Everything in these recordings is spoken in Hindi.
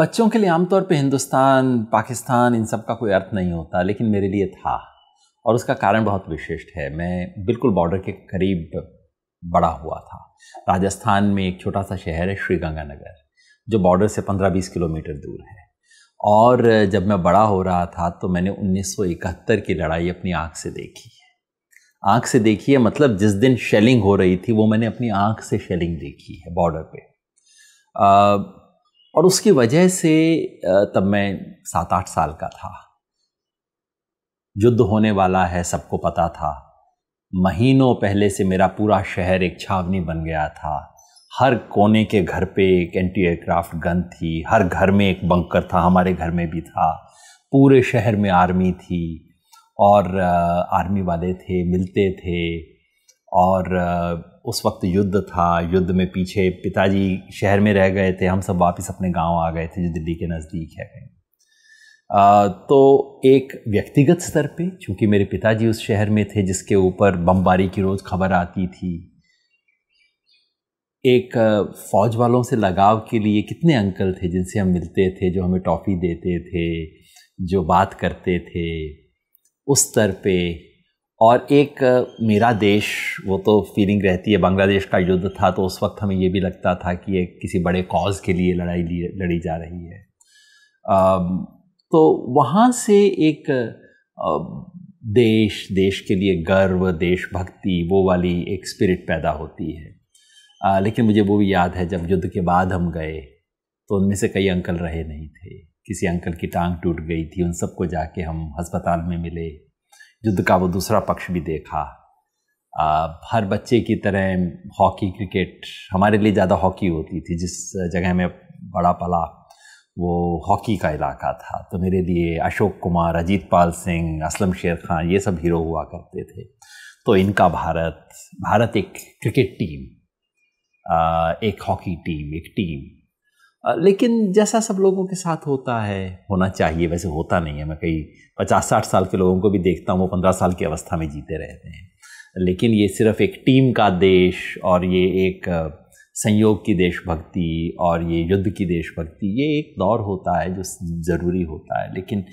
बच्चों के लिए आमतौर पे हिंदुस्तान पाकिस्तान इन सब का कोई अर्थ नहीं होता लेकिन मेरे लिए था और उसका कारण बहुत विशिष्ट है मैं बिल्कुल बॉर्डर के करीब बड़ा हुआ था राजस्थान में एक छोटा सा शहर है श्रीगंगानगर जो बॉर्डर से 15-20 किलोमीटर दूर है और जब मैं बड़ा हो रहा था तो मैंने 1971 की लड़ाई अपनी आँख से देखी है आँख से देखी है मतलब जिस दिन शेलिंग हो रही थी वो मैंने अपनी आँख से शेलिंग देखी है बॉर्डर पर और उसकी वजह से तब मैं सात आठ साल का था युद्ध होने वाला है सबको पता था महीनों पहले से मेरा पूरा शहर एक छावनी बन गया था हर कोने के घर पे एक एंटी एयरक्राफ्ट गन थी हर घर में एक बंकर था हमारे घर में भी था पूरे शहर में आर्मी थी और आर्मी वाले थे मिलते थे और उस वक्त युद्ध था युद्ध में पीछे पिताजी शहर में रह गए थे हम सब वापस अपने गांव आ गए थे जो दिल्ली के नज़दीक है तो एक व्यक्तिगत स्तर पे क्योंकि मेरे पिताजी उस शहर में थे जिसके ऊपर बमबारी की रोज़ खबर आती थी एक फ़ौज वालों से लगाव के लिए कितने अंकल थे जिनसे हम मिलते थे जो हमें टॉफ़ी देते थे जो बात करते थे उस स्तर पे और एक मेरा देश वो तो फीलिंग रहती है बांग्लादेश का युद्ध था तो उस वक्त हमें ये भी लगता था कि ये किसी बड़े कॉज के लिए लड़ाई लड़ी जा रही है तो वहाँ से एक देश देश के लिए गर्व देशभक्ति वो वाली एक स्पिरिट पैदा होती है लेकिन मुझे वो भी याद है जब युद्ध के बाद हम गए तो उनमें से कई अंकल रहे नहीं थे किसी अंकल की टांग टूट गई थी उन सबको जाके हम अस्पताल में मिले युद्ध का वो दूसरा पक्ष भी देखा आ, हर बच्चे की तरह हॉकी क्रिकेट हमारे लिए ज़्यादा हॉकी होती थी जिस जगह में बड़ा पला वो हॉकी का इलाका था तो मेरे लिए अशोक कुमार अजीत पाल सिंह असलम शेर खान ये सब हीरो हुआ करते थे तो इनका भारत भारत एक क्रिकेट टीम एक हॉकी टीम एक टीम लेकिन जैसा सब लोगों के साथ होता है होना चाहिए वैसे होता नहीं है मैं कई पचास साठ साल के लोगों को भी देखता हूँ वो पंद्रह साल की अवस्था में जीते रहते हैं लेकिन ये सिर्फ एक टीम का देश और ये एक संयोग की देशभक्ति और ये युद्ध की देशभक्ति ये एक दौर होता है जो ज़रूरी होता है लेकिन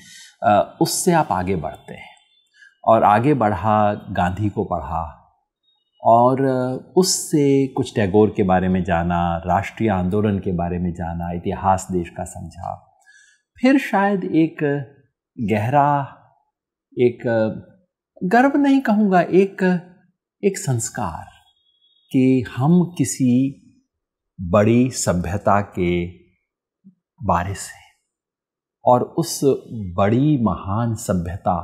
उससे आप आगे बढ़ते हैं और आगे बढ़ा गांधी को पढ़ा और उससे कुछ टैगोर के बारे में जाना राष्ट्रीय आंदोलन के बारे में जाना इतिहास देश का समझा फिर शायद एक गहरा एक गर्व नहीं कहूँगा एक एक संस्कार कि हम किसी बड़ी सभ्यता के बारे हैं और उस बड़ी महान सभ्यता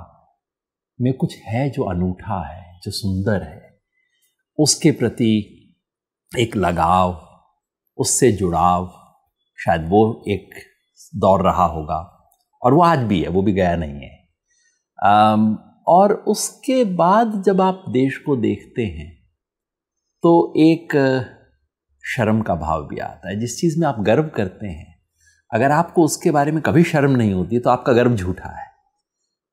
में कुछ है जो अनूठा है जो सुंदर है उसके प्रति एक लगाव उससे जुड़ाव शायद वो एक दौर रहा होगा और वो आज भी है वो भी गया नहीं है आम, और उसके बाद जब आप देश को देखते हैं तो एक शर्म का भाव भी आता है जिस चीज़ में आप गर्व करते हैं अगर आपको उसके बारे में कभी शर्म नहीं होती तो आपका गर्व झूठा है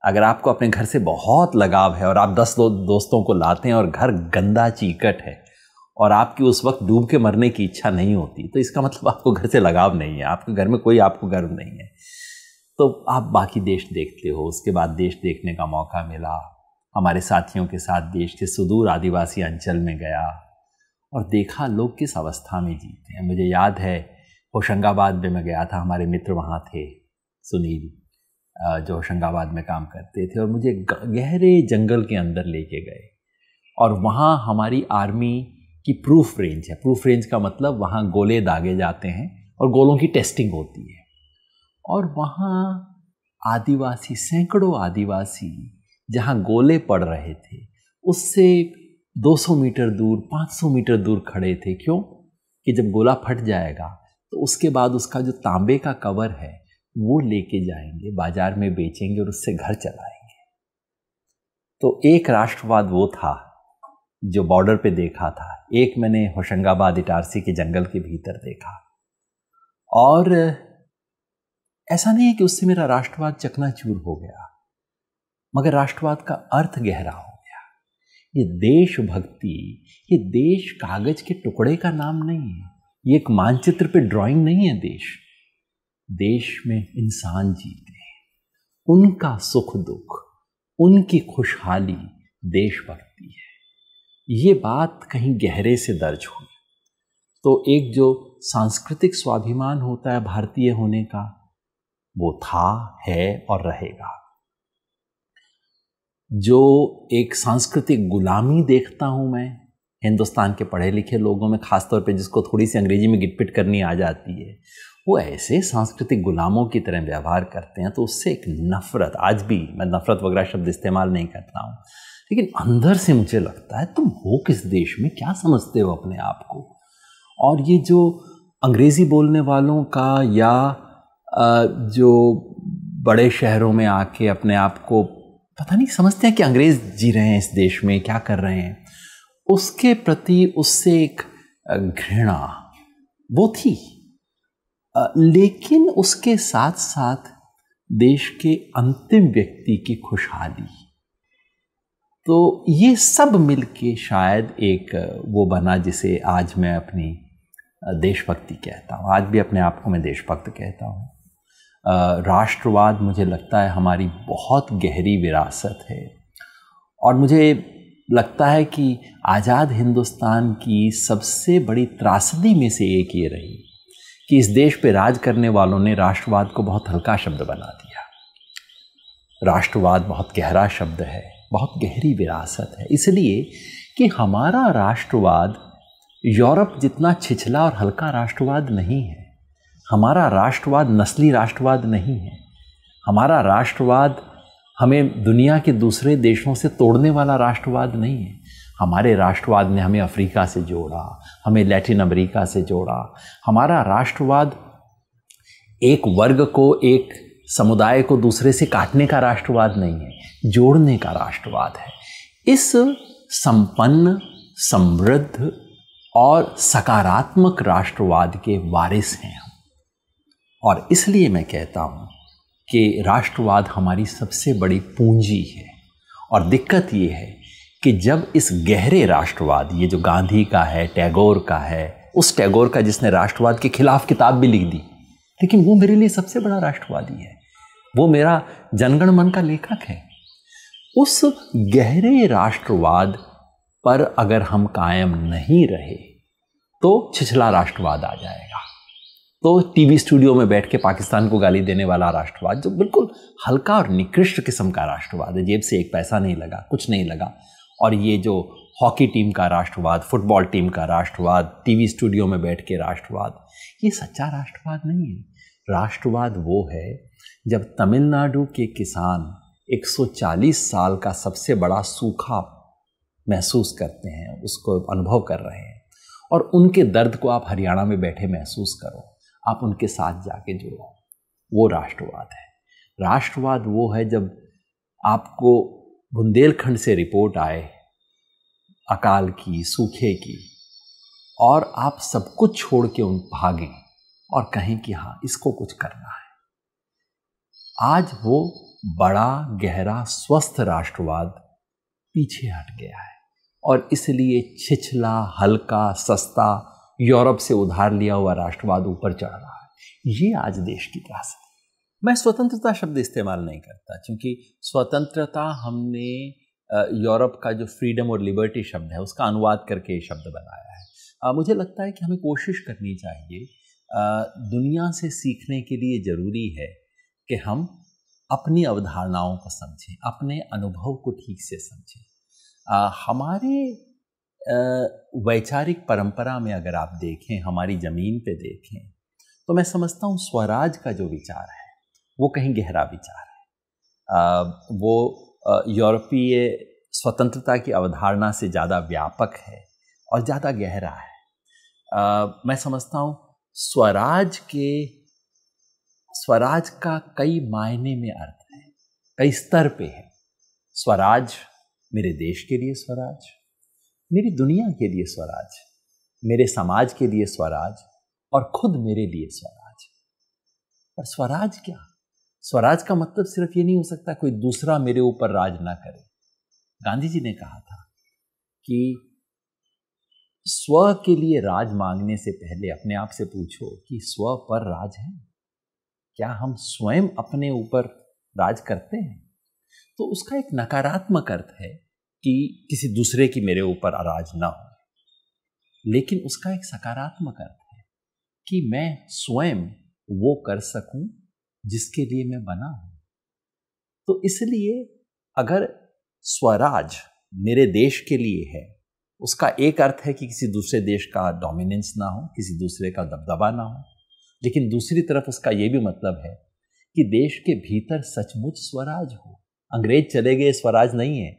अगर आपको अपने घर से बहुत लगाव है और आप दस दो दोस्तों को लाते हैं और घर गंदा चीकट है और आपकी उस वक्त डूब के मरने की इच्छा नहीं होती तो इसका मतलब आपको घर से लगाव नहीं है आपके घर में कोई आपको गर्व नहीं है तो आप बाकी देश देखते हो उसके बाद देश देखने का मौका मिला हमारे साथियों के साथ देश के सुदूर आदिवासी अंचल में गया और देखा लोग किस अवस्था में जीते हैं मुझे याद है होशंगाबाद में मैं गया था हमारे मित्र वहाँ थे सुनील जो होशंगाबाद में काम करते थे और मुझे गहरे जंगल के अंदर लेके गए और वहाँ हमारी आर्मी की प्रूफ रेंज है प्रूफ रेंज का मतलब वहाँ गोले दागे जाते हैं और गोलों की टेस्टिंग होती है और वहाँ आदिवासी सैकड़ों आदिवासी जहाँ गोले पड़ रहे थे उससे 200 मीटर दूर 500 मीटर दूर खड़े थे क्यों कि जब गोला फट जाएगा तो उसके बाद उसका जो तांबे का कवर है वो लेके जाएंगे बाजार में बेचेंगे और उससे घर चलाएंगे तो एक राष्ट्रवाद वो था जो बॉर्डर पे देखा था एक मैंने होशंगाबाद इटारसी के जंगल के भीतर देखा और ऐसा नहीं है कि उससे मेरा राष्ट्रवाद चकनाचूर हो गया मगर राष्ट्रवाद का अर्थ गहरा हो गया ये देशभक्ति ये देश कागज के टुकड़े का नाम नहीं है ये एक मानचित्र पे ड्राइंग नहीं है देश देश में इंसान जीते उनका सुख दुख उनकी खुशहाली देशभक्ति है ये बात कहीं गहरे से दर्ज हुई तो एक जो सांस्कृतिक स्वाभिमान होता है भारतीय होने का वो था है और रहेगा जो एक सांस्कृतिक गुलामी देखता हूं मैं हिंदुस्तान के पढ़े लिखे लोगों में खासतौर पे जिसको थोड़ी सी अंग्रेजी में गिटपिट करनी आ जाती है वो ऐसे सांस्कृतिक गुलामों की तरह व्यवहार करते हैं तो उससे एक नफ़रत आज भी मैं नफ़रत वगैरह शब्द इस्तेमाल नहीं करता हूँ लेकिन अंदर से मुझे लगता है तुम हो किस देश में क्या समझते हो अपने आप को और ये जो अंग्रेज़ी बोलने वालों का या जो बड़े शहरों में आके अपने आप को पता नहीं समझते हैं कि अंग्रेज़ जी रहे हैं इस देश में क्या कर रहे हैं उसके प्रति उससे एक घृणा वो थी लेकिन उसके साथ साथ देश के अंतिम व्यक्ति की खुशहाली तो ये सब मिलके शायद एक वो बना जिसे आज मैं अपनी देशभक्ति कहता हूँ आज भी अपने आप को मैं देशभक्त कहता हूँ राष्ट्रवाद मुझे लगता है हमारी बहुत गहरी विरासत है और मुझे लगता है कि आज़ाद हिंदुस्तान की सबसे बड़ी त्रासदी में से एक ये रही कि इस देश पर राज करने वालों ने राष्ट्रवाद को बहुत हल्का शब्द बना दिया राष्ट्रवाद बहुत गहरा शब्द है बहुत गहरी विरासत है इसलिए कि हमारा राष्ट्रवाद यूरोप जितना छिछला और हल्का राष्ट्रवाद नहीं है हमारा राष्ट्रवाद नस्ली राष्ट्रवाद नहीं है हमारा राष्ट्रवाद हमें दुनिया के दूसरे देशों से तोड़ने वाला राष्ट्रवाद नहीं है हमारे राष्ट्रवाद ने हमें अफ्रीका से जोड़ा हमें लैटिन अमेरिका से जोड़ा हमारा राष्ट्रवाद एक वर्ग को एक समुदाय को दूसरे से काटने का राष्ट्रवाद नहीं है जोड़ने का राष्ट्रवाद है इस संपन्न समृद्ध और सकारात्मक राष्ट्रवाद के वारिस हैं हम और इसलिए मैं कहता हूँ कि राष्ट्रवाद हमारी सबसे बड़ी पूंजी है और दिक्कत ये है कि जब इस गहरे राष्ट्रवाद ये जो गांधी का है टैगोर का है उस टैगोर का जिसने राष्ट्रवाद के खिलाफ किताब भी लिख दी लेकिन वो मेरे लिए सबसे बड़ा राष्ट्रवादी है वो मेरा जनगण मन का लेखक है उस गहरे राष्ट्रवाद पर अगर हम कायम नहीं रहे तो छिछला राष्ट्रवाद आ जाएगा तो टीवी स्टूडियो में बैठ के पाकिस्तान को गाली देने वाला राष्ट्रवाद जो बिल्कुल हल्का और निकृष्ट किस्म का राष्ट्रवाद है जेब से एक पैसा नहीं लगा कुछ नहीं लगा और ये जो हॉकी टीम का राष्ट्रवाद फुटबॉल टीम का राष्ट्रवाद टीवी स्टूडियो में बैठ के राष्ट्रवाद ये सच्चा राष्ट्रवाद नहीं है राष्ट्रवाद वो है जब तमिलनाडु के किसान 140 साल का सबसे बड़ा सूखा महसूस करते हैं उसको अनुभव कर रहे हैं और उनके दर्द को आप हरियाणा में बैठे महसूस करो आप उनके साथ जाके जुड़ो वो राष्ट्रवाद है राष्ट्रवाद वो है जब आपको बुंदेलखंड से रिपोर्ट आए अकाल की सूखे की और आप सब कुछ छोड़ के उन भागें और कहें कि हाँ इसको कुछ करना है आज वो बड़ा गहरा स्वस्थ राष्ट्रवाद पीछे हट गया है और इसलिए छिछला हल्का सस्ता यूरोप से उधार लिया हुआ राष्ट्रवाद ऊपर चढ़ रहा है ये आज देश की त्रास है मैं स्वतंत्रता शब्द इस्तेमाल नहीं करता क्योंकि स्वतंत्रता हमने यूरोप का जो फ्रीडम और लिबर्टी शब्द है उसका अनुवाद करके ये शब्द बनाया है आ, मुझे लगता है कि हमें कोशिश करनी चाहिए आ, दुनिया से सीखने के लिए ज़रूरी है कि हम अपनी अवधारणाओं को समझें अपने अनुभव को ठीक से समझें हमारे वैचारिक परंपरा में अगर आप देखें हमारी ज़मीन पे देखें तो मैं समझता हूँ स्वराज का जो विचार है वो कहीं गहरा विचार है वो यूरोपीय स्वतंत्रता की अवधारणा से ज़्यादा व्यापक है और ज़्यादा गहरा है आ, मैं समझता हूँ स्वराज के स्वराज का कई मायने में अर्थ है कई स्तर पे है स्वराज मेरे देश के लिए स्वराज मेरी दुनिया के लिए स्वराज मेरे समाज के लिए स्वराज और खुद मेरे लिए स्वराज पर स्वराज क्या स्वराज का मतलब सिर्फ ये नहीं हो सकता कोई दूसरा मेरे ऊपर राज ना करे गांधी जी ने कहा था कि स्व के लिए राज मांगने से पहले अपने आप से पूछो कि स्व पर राज है क्या हम स्वयं अपने ऊपर राज करते हैं तो उसका एक नकारात्मक अर्थ है कि किसी दूसरे की मेरे ऊपर राज ना हो लेकिन उसका एक सकारात्मक अर्थ है कि मैं स्वयं वो कर सकूं जिसके लिए मैं बना हूं तो इसलिए अगर स्वराज मेरे देश के लिए है उसका एक अर्थ है कि किसी दूसरे देश का डोमिनेंस ना हो किसी दूसरे का दबदबा ना हो लेकिन दूसरी तरफ उसका यह भी मतलब है कि देश के भीतर सचमुच स्वराज हो अंग्रेज चले गए स्वराज नहीं है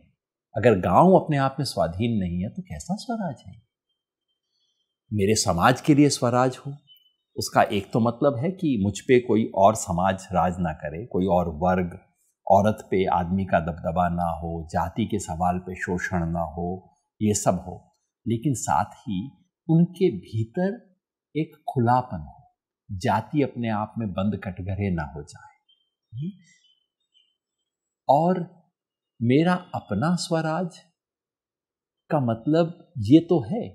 अगर गांव अपने आप में स्वाधीन नहीं है तो कैसा स्वराज है मेरे समाज के लिए स्वराज हो उसका एक तो मतलब है कि मुझ पे कोई और समाज राज ना करे कोई और वर्ग औरत पे आदमी का दबदबा ना हो जाति के सवाल पे शोषण ना हो ये सब हो लेकिन साथ ही उनके भीतर एक खुलापन हो जाति अपने आप में बंद कटघरे ना हो जाए हम्म। और मेरा अपना स्वराज का मतलब ये तो है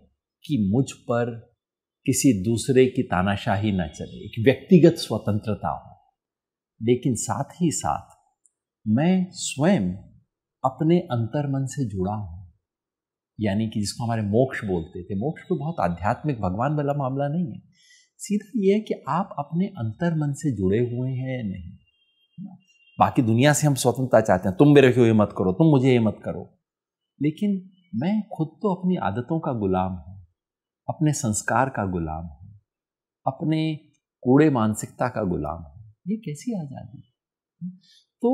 कि मुझ पर किसी दूसरे की तानाशाही ना चले एक व्यक्तिगत स्वतंत्रता हो लेकिन साथ ही साथ मैं स्वयं अपने अंतर्मन से जुड़ा हूँ यानी कि जिसको हमारे मोक्ष बोलते थे मोक्ष तो बहुत आध्यात्मिक भगवान वाला मामला नहीं है सीधा यह है कि आप अपने अंतर्मन से जुड़े हुए हैं नहीं बाकी दुनिया से हम स्वतंत्रता चाहते हैं तुम मेरे को ये मत करो तुम मुझे ये मत करो लेकिन मैं खुद तो अपनी आदतों का गुलाम हूँ अपने संस्कार का गुलाम है अपने कूड़े मानसिकता का गुलाम है ये कैसी आज़ादी है तो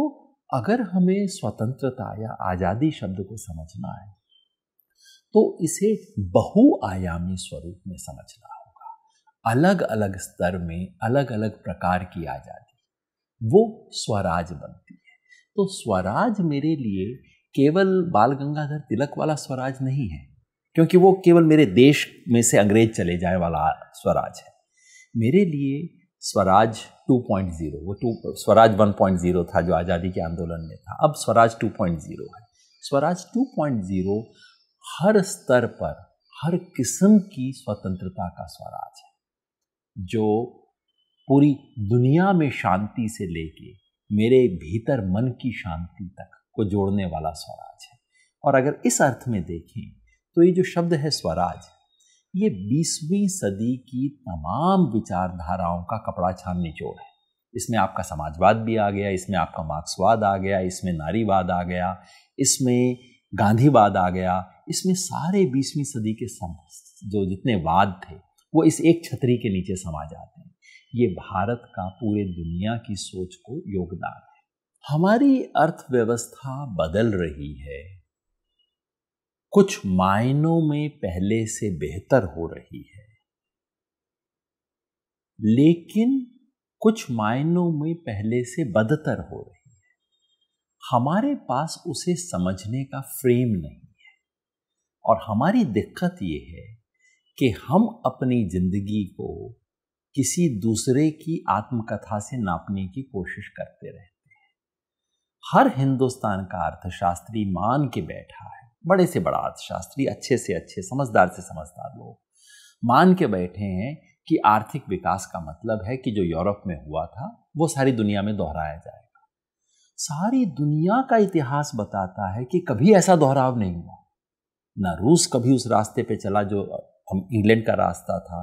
अगर हमें स्वतंत्रता या आज़ादी शब्द को समझना है तो इसे बहुआयामी स्वरूप में समझना होगा अलग अलग स्तर में अलग अलग प्रकार की आज़ादी वो स्वराज बनती है तो स्वराज मेरे लिए केवल बाल गंगाधर तिलक वाला स्वराज नहीं है क्योंकि वो केवल मेरे देश में से अंग्रेज चले जाए वाला स्वराज है मेरे लिए स्वराज 2.0 वो टू स्वराज 1.0 था जो आज़ादी के आंदोलन में था अब स्वराज 2.0 है स्वराज 2.0 हर स्तर पर हर किस्म की स्वतंत्रता का स्वराज है जो पूरी दुनिया में शांति से लेके मेरे भीतर मन की शांति तक को जोड़ने वाला स्वराज है और अगर इस अर्थ में देखें तो ये जो शब्द है स्वराज ये बीसवीं सदी की तमाम विचारधाराओं का कपड़ा छान निचोड़ है इसमें आपका समाजवाद भी आ गया इसमें आपका मार्क्सवाद आ गया इसमें नारीवाद आ गया इसमें गांधीवाद आ गया इसमें सारे बीसवीं सदी के सम जो जितने वाद थे वो इस एक छतरी के नीचे समा जाते हैं ये भारत का पूरे दुनिया की सोच को योगदान है हमारी अर्थव्यवस्था बदल रही है कुछ मायनों में पहले से बेहतर हो रही है लेकिन कुछ मायनों में पहले से बदतर हो रही है हमारे पास उसे समझने का फ्रेम नहीं है और हमारी दिक्कत यह है कि हम अपनी जिंदगी को किसी दूसरे की आत्मकथा से नापने की कोशिश करते रहते हैं हर हिंदुस्तान का अर्थशास्त्री मान के बैठा है बड़े से बड़ा अर्थशास्त्री अच्छे से अच्छे समझदार से समझदार लोग मान के बैठे हैं कि आर्थिक विकास का मतलब है कि जो यूरोप में हुआ था वो सारी दुनिया में दोहराया जाएगा सारी दुनिया का इतिहास बताता है कि कभी ऐसा दोहराव नहीं हुआ ना रूस कभी उस रास्ते पे चला जो इंग्लैंड का रास्ता था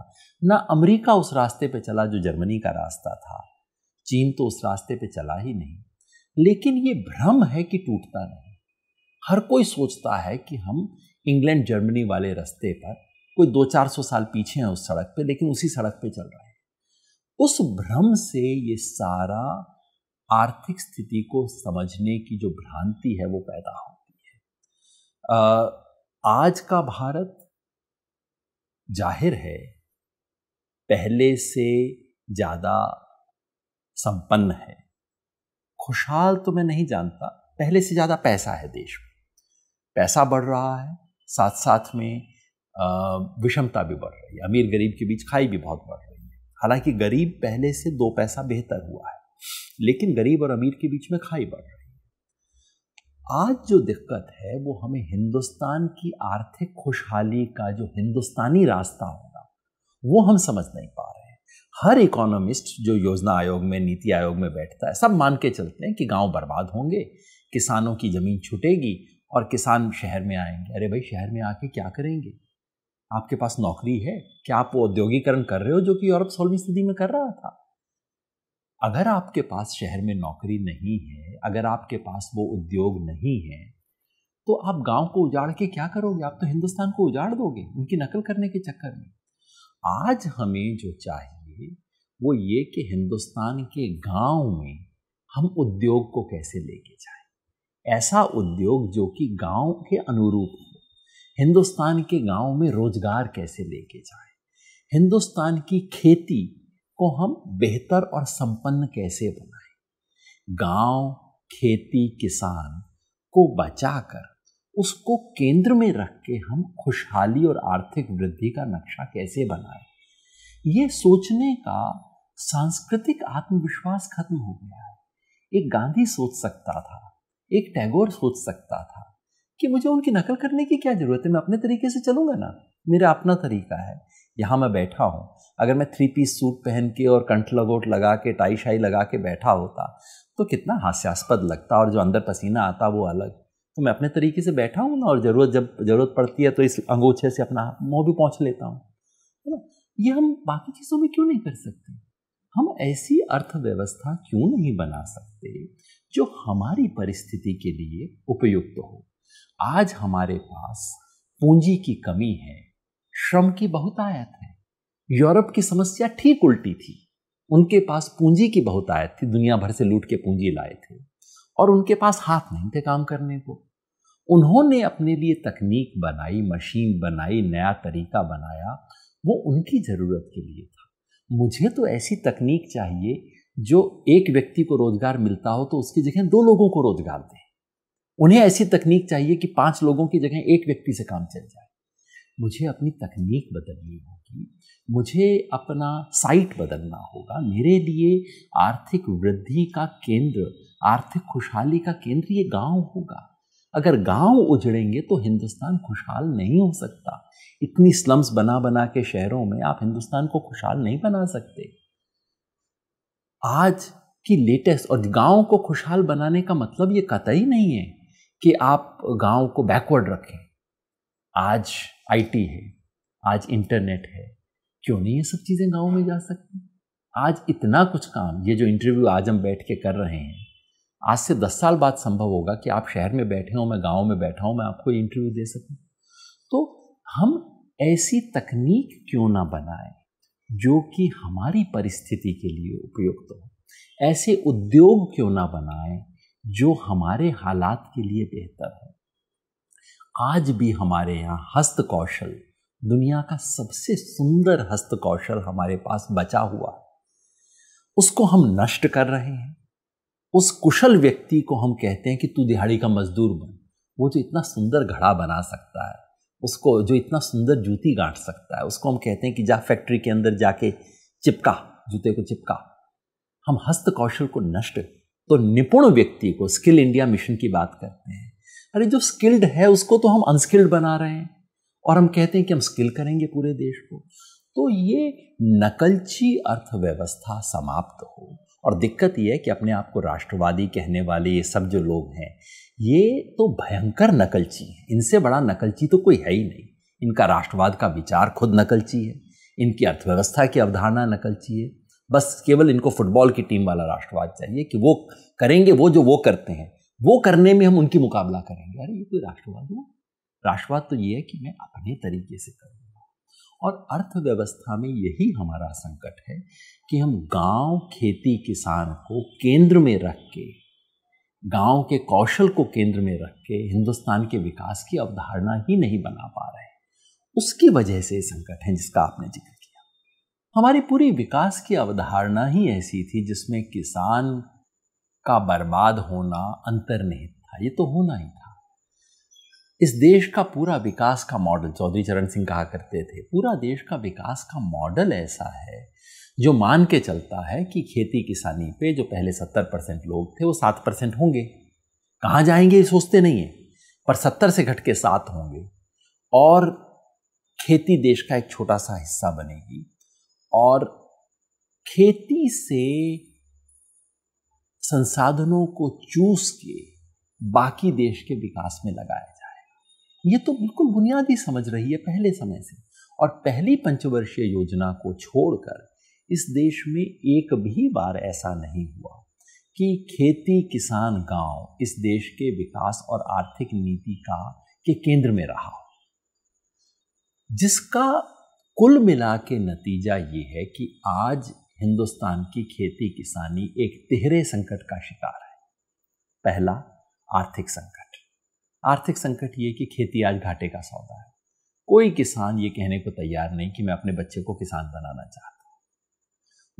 ना अमेरिका उस रास्ते पे चला जो जर्मनी का रास्ता था चीन तो उस रास्ते पे चला ही नहीं लेकिन ये भ्रम है कि टूटता नहीं हर कोई सोचता है कि हम इंग्लैंड जर्मनी वाले रास्ते पर कोई दो चार सौ साल पीछे हैं उस सड़क पे लेकिन उसी सड़क पे चल रहे हैं उस भ्रम से ये सारा आर्थिक स्थिति को समझने की जो भ्रांति है वो पैदा होती है आज का भारत जाहिर है पहले से ज़्यादा संपन्न है खुशहाल तो मैं नहीं जानता पहले से ज़्यादा पैसा है देश में पैसा बढ़ रहा है साथ साथ में विषमता भी बढ़ रही है अमीर गरीब के बीच खाई भी बहुत बढ़ रही है हालांकि गरीब पहले से दो पैसा बेहतर हुआ है लेकिन गरीब और अमीर के बीच में खाई बढ़ रही है आज जो दिक्कत है वो हमें हिंदुस्तान की आर्थिक खुशहाली का जो हिंदुस्तानी रास्ता होगा वो हम समझ नहीं पा रहे हैं हर इकोनॉमिस्ट जो योजना आयोग में नीति आयोग में बैठता है सब मान के चलते हैं कि गांव बर्बाद होंगे किसानों की ज़मीन छुटेगी और किसान शहर में आएंगे अरे भाई शहर में आके क्या करेंगे आपके पास नौकरी है क्या आप वो औद्योगिकरण कर रहे हो जो कि यूरोप सोलहवीं सदी में कर रहा था अगर आपके पास शहर में नौकरी नहीं है अगर आपके पास वो उद्योग नहीं है तो आप गांव को उजाड़ के क्या करोगे आप तो हिंदुस्तान को उजाड़ दोगे उनकी नकल करने के चक्कर में आज हमें जो चाहिए वो ये कि हिंदुस्तान के गांव में हम उद्योग को कैसे लेके जाए ऐसा उद्योग जो कि गांव के अनुरूप हो हिंदुस्तान के गांव में रोजगार कैसे लेके जाए हिंदुस्तान की खेती को हम बेहतर और संपन्न कैसे बनाए गांव खेती किसान को बचाकर उसको केंद्र में रख के हम खुशहाली और आर्थिक वृद्धि का नक्शा कैसे बनाए ये सोचने का सांस्कृतिक आत्मविश्वास खत्म हो गया है एक गांधी सोच सकता था एक टैगोर सोच सकता था कि मुझे उनकी नकल करने की क्या ज़रूरत है मैं अपने तरीके से चलूँगा ना मेरा अपना तरीका है यहाँ मैं बैठा हूँ अगर मैं थ्री पीस सूट पहन के और कंठ लगोट लगा के टाई शाई लगा के बैठा होता तो कितना हास्यास्पद लगता और जो अंदर पसीना आता वो अलग तो मैं अपने तरीके से बैठा हूँ ना और ज़रूरत जब ज़रूरत पड़ती है तो इस अंगोछे से अपना मुँह भी पहुँच लेता हूँ है ना ये हम बाकी चीज़ों में क्यों नहीं कर सकते हम ऐसी अर्थव्यवस्था क्यों नहीं बना सकते जो हमारी परिस्थिति के लिए उपयुक्त हो आज हमारे पास पूंजी की कमी है श्रम की बहुत आयत है यूरोप की समस्या ठीक उल्टी थी उनके पास पूंजी की बहुत आयत थी दुनिया भर से लूट के पूंजी लाए थे और उनके पास हाथ नहीं थे काम करने को उन्होंने अपने लिए तकनीक बनाई मशीन बनाई नया तरीका बनाया वो उनकी ज़रूरत के लिए था मुझे तो ऐसी तकनीक चाहिए जो एक व्यक्ति को रोजगार मिलता हो तो उसकी जगह दो लोगों को रोजगार दें उन्हें ऐसी तकनीक चाहिए कि पांच लोगों की जगह एक व्यक्ति से काम चल जाए मुझे अपनी तकनीक बदलनी होगी मुझे अपना साइट बदलना होगा मेरे लिए आर्थिक वृद्धि का केंद्र आर्थिक खुशहाली का केंद्र ये गांव होगा अगर गांव उजड़ेंगे तो हिंदुस्तान खुशहाल नहीं हो सकता इतनी स्लम्स बना बना के शहरों में आप हिंदुस्तान को खुशहाल नहीं बना सकते आज की लेटेस्ट और गांव को खुशहाल बनाने का मतलब ये कतई नहीं है कि आप गांव को बैकवर्ड रखें आज आईटी है आज इंटरनेट है क्यों नहीं ये सब चीज़ें गांव में जा सकती आज इतना कुछ काम ये जो इंटरव्यू आज हम बैठ के कर रहे हैं आज से दस साल बाद संभव होगा कि आप शहर में बैठे हो मैं गांव में बैठा हूँ मैं आपको इंटरव्यू दे सकूँ तो हम ऐसी तकनीक क्यों ना बनाएं जो कि हमारी परिस्थिति के लिए उपयुक्त हो ऐसे उद्योग क्यों ना बनाए जो हमारे हालात के लिए बेहतर है आज भी हमारे यहाँ हस्तकौशल दुनिया का सबसे सुंदर हस्तकौशल हमारे पास बचा हुआ है उसको हम नष्ट कर रहे हैं उस कुशल व्यक्ति को हम कहते हैं कि तू दिहाड़ी का मजदूर बन वो तो इतना सुंदर घड़ा बना सकता है उसको जो इतना सुंदर जूती गांठ सकता है उसको हम कहते हैं कि जा फैक्ट्री के अंदर जाके चिपका जूते को चिपका हम हस्त कौशल को नष्ट तो निपुण व्यक्ति को स्किल इंडिया मिशन की बात करते हैं अरे जो स्किल्ड है उसको तो हम अनस्किल्ड बना रहे हैं और हम कहते हैं कि हम स्किल करेंगे पूरे देश को तो ये नकलची अर्थव्यवस्था समाप्त हो और दिक्कत यह है कि अपने आप को राष्ट्रवादी कहने वाले ये सब जो लोग हैं ये तो भयंकर नकलची हैं इनसे बड़ा नकलची तो कोई है ही नहीं इनका राष्ट्रवाद का विचार खुद नकलची है इनकी अर्थव्यवस्था की अवधारणा नकलची है बस केवल इनको फुटबॉल की टीम वाला राष्ट्रवाद चाहिए कि वो करेंगे वो जो वो करते हैं वो करने में हम उनकी मुकाबला करेंगे अरे ये कोई राष्ट्रवाद हुआ राष्ट्रवाद तो ये है कि मैं अपने तरीके से करूँगा और अर्थव्यवस्था में यही हमारा संकट है कि हम गांव खेती किसान को केंद्र में रख के गांव के कौशल को केंद्र में रख के हिंदुस्तान के विकास की अवधारणा ही नहीं बना पा रहे उसकी वजह से संकट है जिसका आपने जिक्र किया हमारी पूरी विकास की अवधारणा ही ऐसी थी जिसमें किसान का बर्बाद होना अंतर्निहित था ये तो होना ही था इस देश का पूरा विकास का मॉडल चौधरी चरण सिंह कहा करते थे पूरा देश का विकास का मॉडल ऐसा है जो मान के चलता है कि खेती किसानी पे जो पहले सत्तर परसेंट लोग थे वो सात परसेंट होंगे कहाँ जाएंगे ये सोचते नहीं है पर सत्तर से घट के सात होंगे और खेती देश का एक छोटा सा हिस्सा बनेगी और खेती से संसाधनों को चूस के बाकी देश के विकास में लगाया जाएगा ये तो बिल्कुल बुनियादी समझ रही है पहले समय से और पहली पंचवर्षीय योजना को छोड़कर इस देश में एक भी बार ऐसा नहीं हुआ कि खेती किसान गांव इस देश के विकास और आर्थिक नीति का के केंद्र में रहा जिसका कुल मिला के नतीजा ये है कि आज हिंदुस्तान की खेती किसानी एक तिहरे संकट का शिकार है पहला आर्थिक संकट आर्थिक संकट ये कि खेती आज घाटे का सौदा है कोई किसान ये कहने को तैयार नहीं कि मैं अपने बच्चे को किसान बनाना चाहता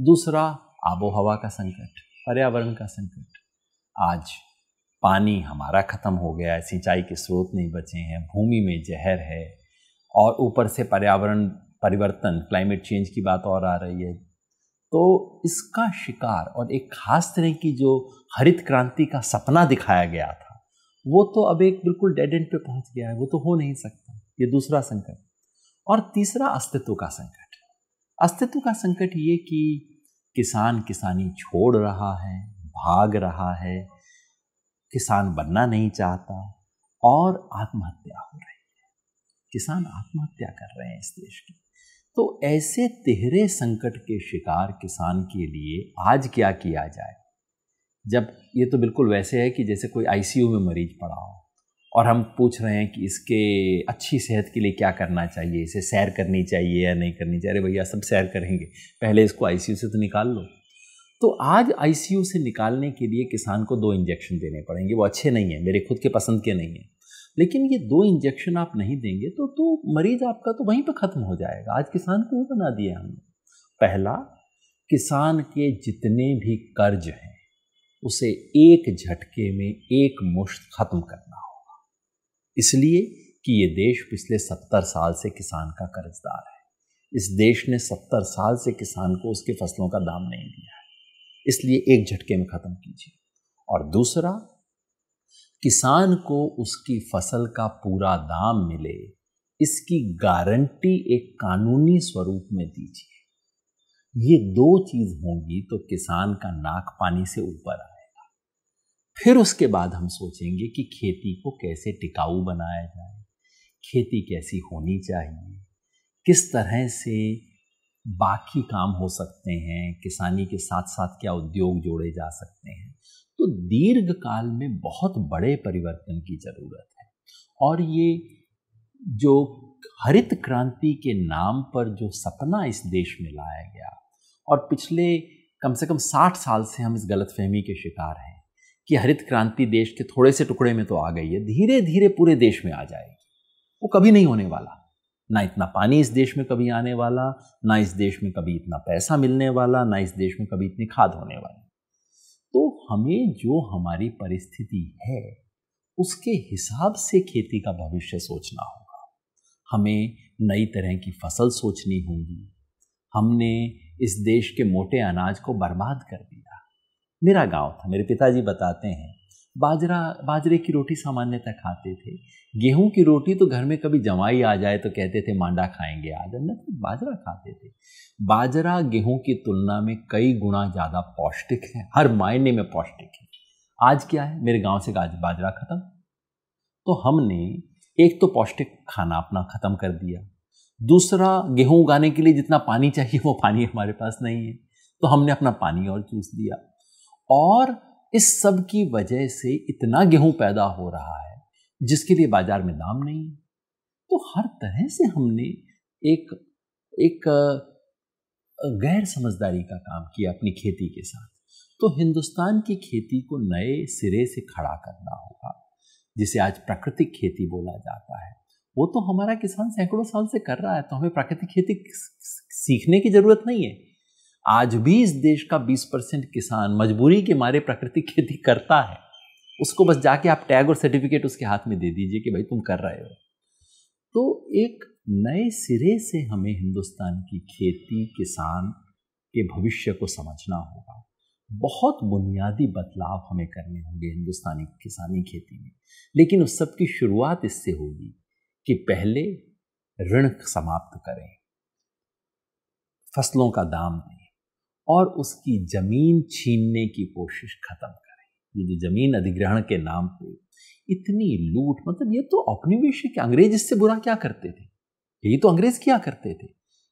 दूसरा आबो हवा का संकट पर्यावरण का संकट आज पानी हमारा ख़त्म हो गया है सिंचाई के स्रोत नहीं बचे हैं भूमि में जहर है और ऊपर से पर्यावरण परिवर्तन क्लाइमेट चेंज की बात और आ रही है तो इसका शिकार और एक खास तरह की जो हरित क्रांति का सपना दिखाया गया था वो तो अब एक बिल्कुल डेड एंड पे पहुंच गया है वो तो हो नहीं सकता ये दूसरा संकट और तीसरा अस्तित्व का संकट अस्तित्व का संकट ये कि किसान किसानी छोड़ रहा है भाग रहा है किसान बनना नहीं चाहता और आत्महत्या हो रही है किसान आत्महत्या कर रहे हैं इस देश की तो ऐसे तिहरे संकट के शिकार किसान के लिए आज क्या किया जाए जब ये तो बिल्कुल वैसे है कि जैसे कोई आईसीयू में मरीज पड़ा हो और हम पूछ रहे हैं कि इसके अच्छी सेहत के लिए क्या करना चाहिए इसे सैर करनी चाहिए या नहीं करनी चाहिए अरे भैया सब सैर करेंगे पहले इसको आईसीयू से तो निकाल लो तो आज आईसीयू से निकालने के लिए किसान को दो इंजेक्शन देने पड़ेंगे वो अच्छे नहीं हैं मेरे खुद के पसंद के नहीं हैं लेकिन ये दो इंजेक्शन आप नहीं देंगे तो तो मरीज आपका तो वहीं पर ख़त्म हो जाएगा आज किसान को वो बना दिया हमने पहला किसान के जितने भी कर्ज हैं उसे एक झटके में एक मुश्त ख़त्म करना हो इसलिए कि ये देश पिछले सत्तर साल से किसान का कर्जदार है इस देश ने सत्तर साल से किसान को उसके फसलों का दाम नहीं दिया है इसलिए एक झटके में ख़त्म कीजिए और दूसरा किसान को उसकी फसल का पूरा दाम मिले इसकी गारंटी एक कानूनी स्वरूप में दीजिए ये दो चीज़ होंगी तो किसान का नाक पानी से ऊपर आए फिर उसके बाद हम सोचेंगे कि खेती को कैसे टिकाऊ बनाया जाए खेती कैसी होनी चाहिए किस तरह से बाकी काम हो सकते हैं किसानी के साथ साथ क्या उद्योग जोड़े जा सकते हैं तो दीर्घ काल में बहुत बड़े परिवर्तन की ज़रूरत है और ये जो हरित क्रांति के नाम पर जो सपना इस देश में लाया गया और पिछले कम से कम 60 साल से हम इस गलतफहमी के शिकार हैं कि हरित क्रांति देश के थोड़े से टुकड़े में तो आ गई है धीरे धीरे पूरे देश में आ जाएगी वो कभी नहीं होने वाला ना इतना पानी इस देश में कभी आने वाला ना इस देश में कभी इतना पैसा मिलने वाला ना इस देश में कभी इतनी खाद होने वाली तो हमें जो हमारी परिस्थिति है उसके हिसाब से खेती का भविष्य सोचना होगा हमें नई तरह की फसल सोचनी होगी हमने इस देश के मोटे अनाज को बर्बाद कर मेरा गांव था मेरे पिताजी बताते हैं बाजरा बाजरे की रोटी सामान्यतः खाते थे गेहूं की रोटी तो घर में कभी जमाई आ जाए तो कहते थे मांडा खाएंगे आज अन्य तो बाजरा खाते थे बाजरा गेहूं की तुलना में कई गुना ज़्यादा पौष्टिक है हर मायने में पौष्टिक है आज क्या है मेरे गांव से आज बाजरा ख़त्म तो हमने एक तो पौष्टिक खाना अपना ख़त्म कर दिया दूसरा गेहूं उगाने के लिए जितना पानी चाहिए वो पानी हमारे पास नहीं है तो हमने अपना पानी और चूस दिया और इस सब की वजह से इतना गेहूं पैदा हो रहा है जिसके लिए बाजार में दाम नहीं है तो हर तरह से हमने एक एक गैर समझदारी का काम किया अपनी खेती के साथ तो हिंदुस्तान की खेती को नए सिरे से खड़ा करना होगा जिसे आज प्राकृतिक खेती बोला जाता है वो तो हमारा किसान सैकड़ों साल से कर रहा है तो हमें प्राकृतिक खेती सीखने की ज़रूरत नहीं है आज भी इस देश का 20 परसेंट किसान मजबूरी के मारे प्राकृतिक खेती करता है उसको बस जाके आप टैग और सर्टिफिकेट उसके हाथ में दे दीजिए कि भाई तुम कर रहे हो तो एक नए सिरे से हमें हिंदुस्तान की खेती किसान के भविष्य को समझना होगा बहुत बुनियादी बदलाव हमें करने होंगे हिंदुस्तानी किसानी खेती में लेकिन उस सब की शुरुआत इससे होगी कि पहले ऋण समाप्त करें फसलों का दाम दें और उसकी जमीन छीनने की कोशिश खत्म करें ये जो जमीन अधिग्रहण के नाम पे इतनी लूट मतलब ये तो औपनिवेशिक अंग्रेज इससे बुरा क्या करते थे यही तो अंग्रेज क्या करते थे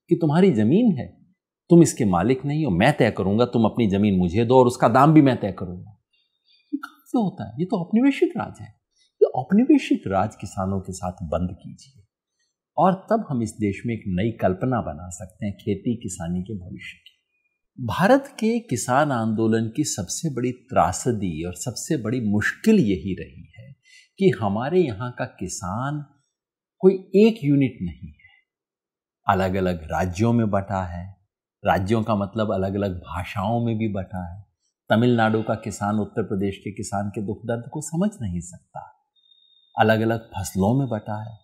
कि तुम्हारी जमीन है तुम इसके मालिक नहीं हो मैं तय करूंगा तुम अपनी जमीन मुझे दो और उसका दाम भी मैं तय करूंगा ये कहाँ से होता है ये तो औपनिवेशिक राज है ये औपनिवेशिक राज किसानों के साथ बंद कीजिए और तब हम इस देश में एक नई कल्पना बना सकते हैं खेती किसानी के भविष्य भारत के किसान आंदोलन की सबसे बड़ी त्रासदी और सबसे बड़ी मुश्किल यही रही है कि हमारे यहाँ का किसान कोई एक यूनिट नहीं है अलग अलग राज्यों में बटा है राज्यों का मतलब अलग अलग भाषाओं में भी बटा है तमिलनाडु का किसान उत्तर प्रदेश के किसान के दुख दर्द को समझ नहीं सकता अलग अलग फसलों में बटा है